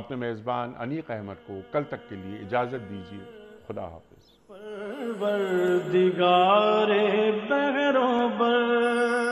अपने मेज़बान अनीक अहमद को कल तक के लिए इजाज़त दीजिए खुदा हाफ परवरदिगारे बहरों पर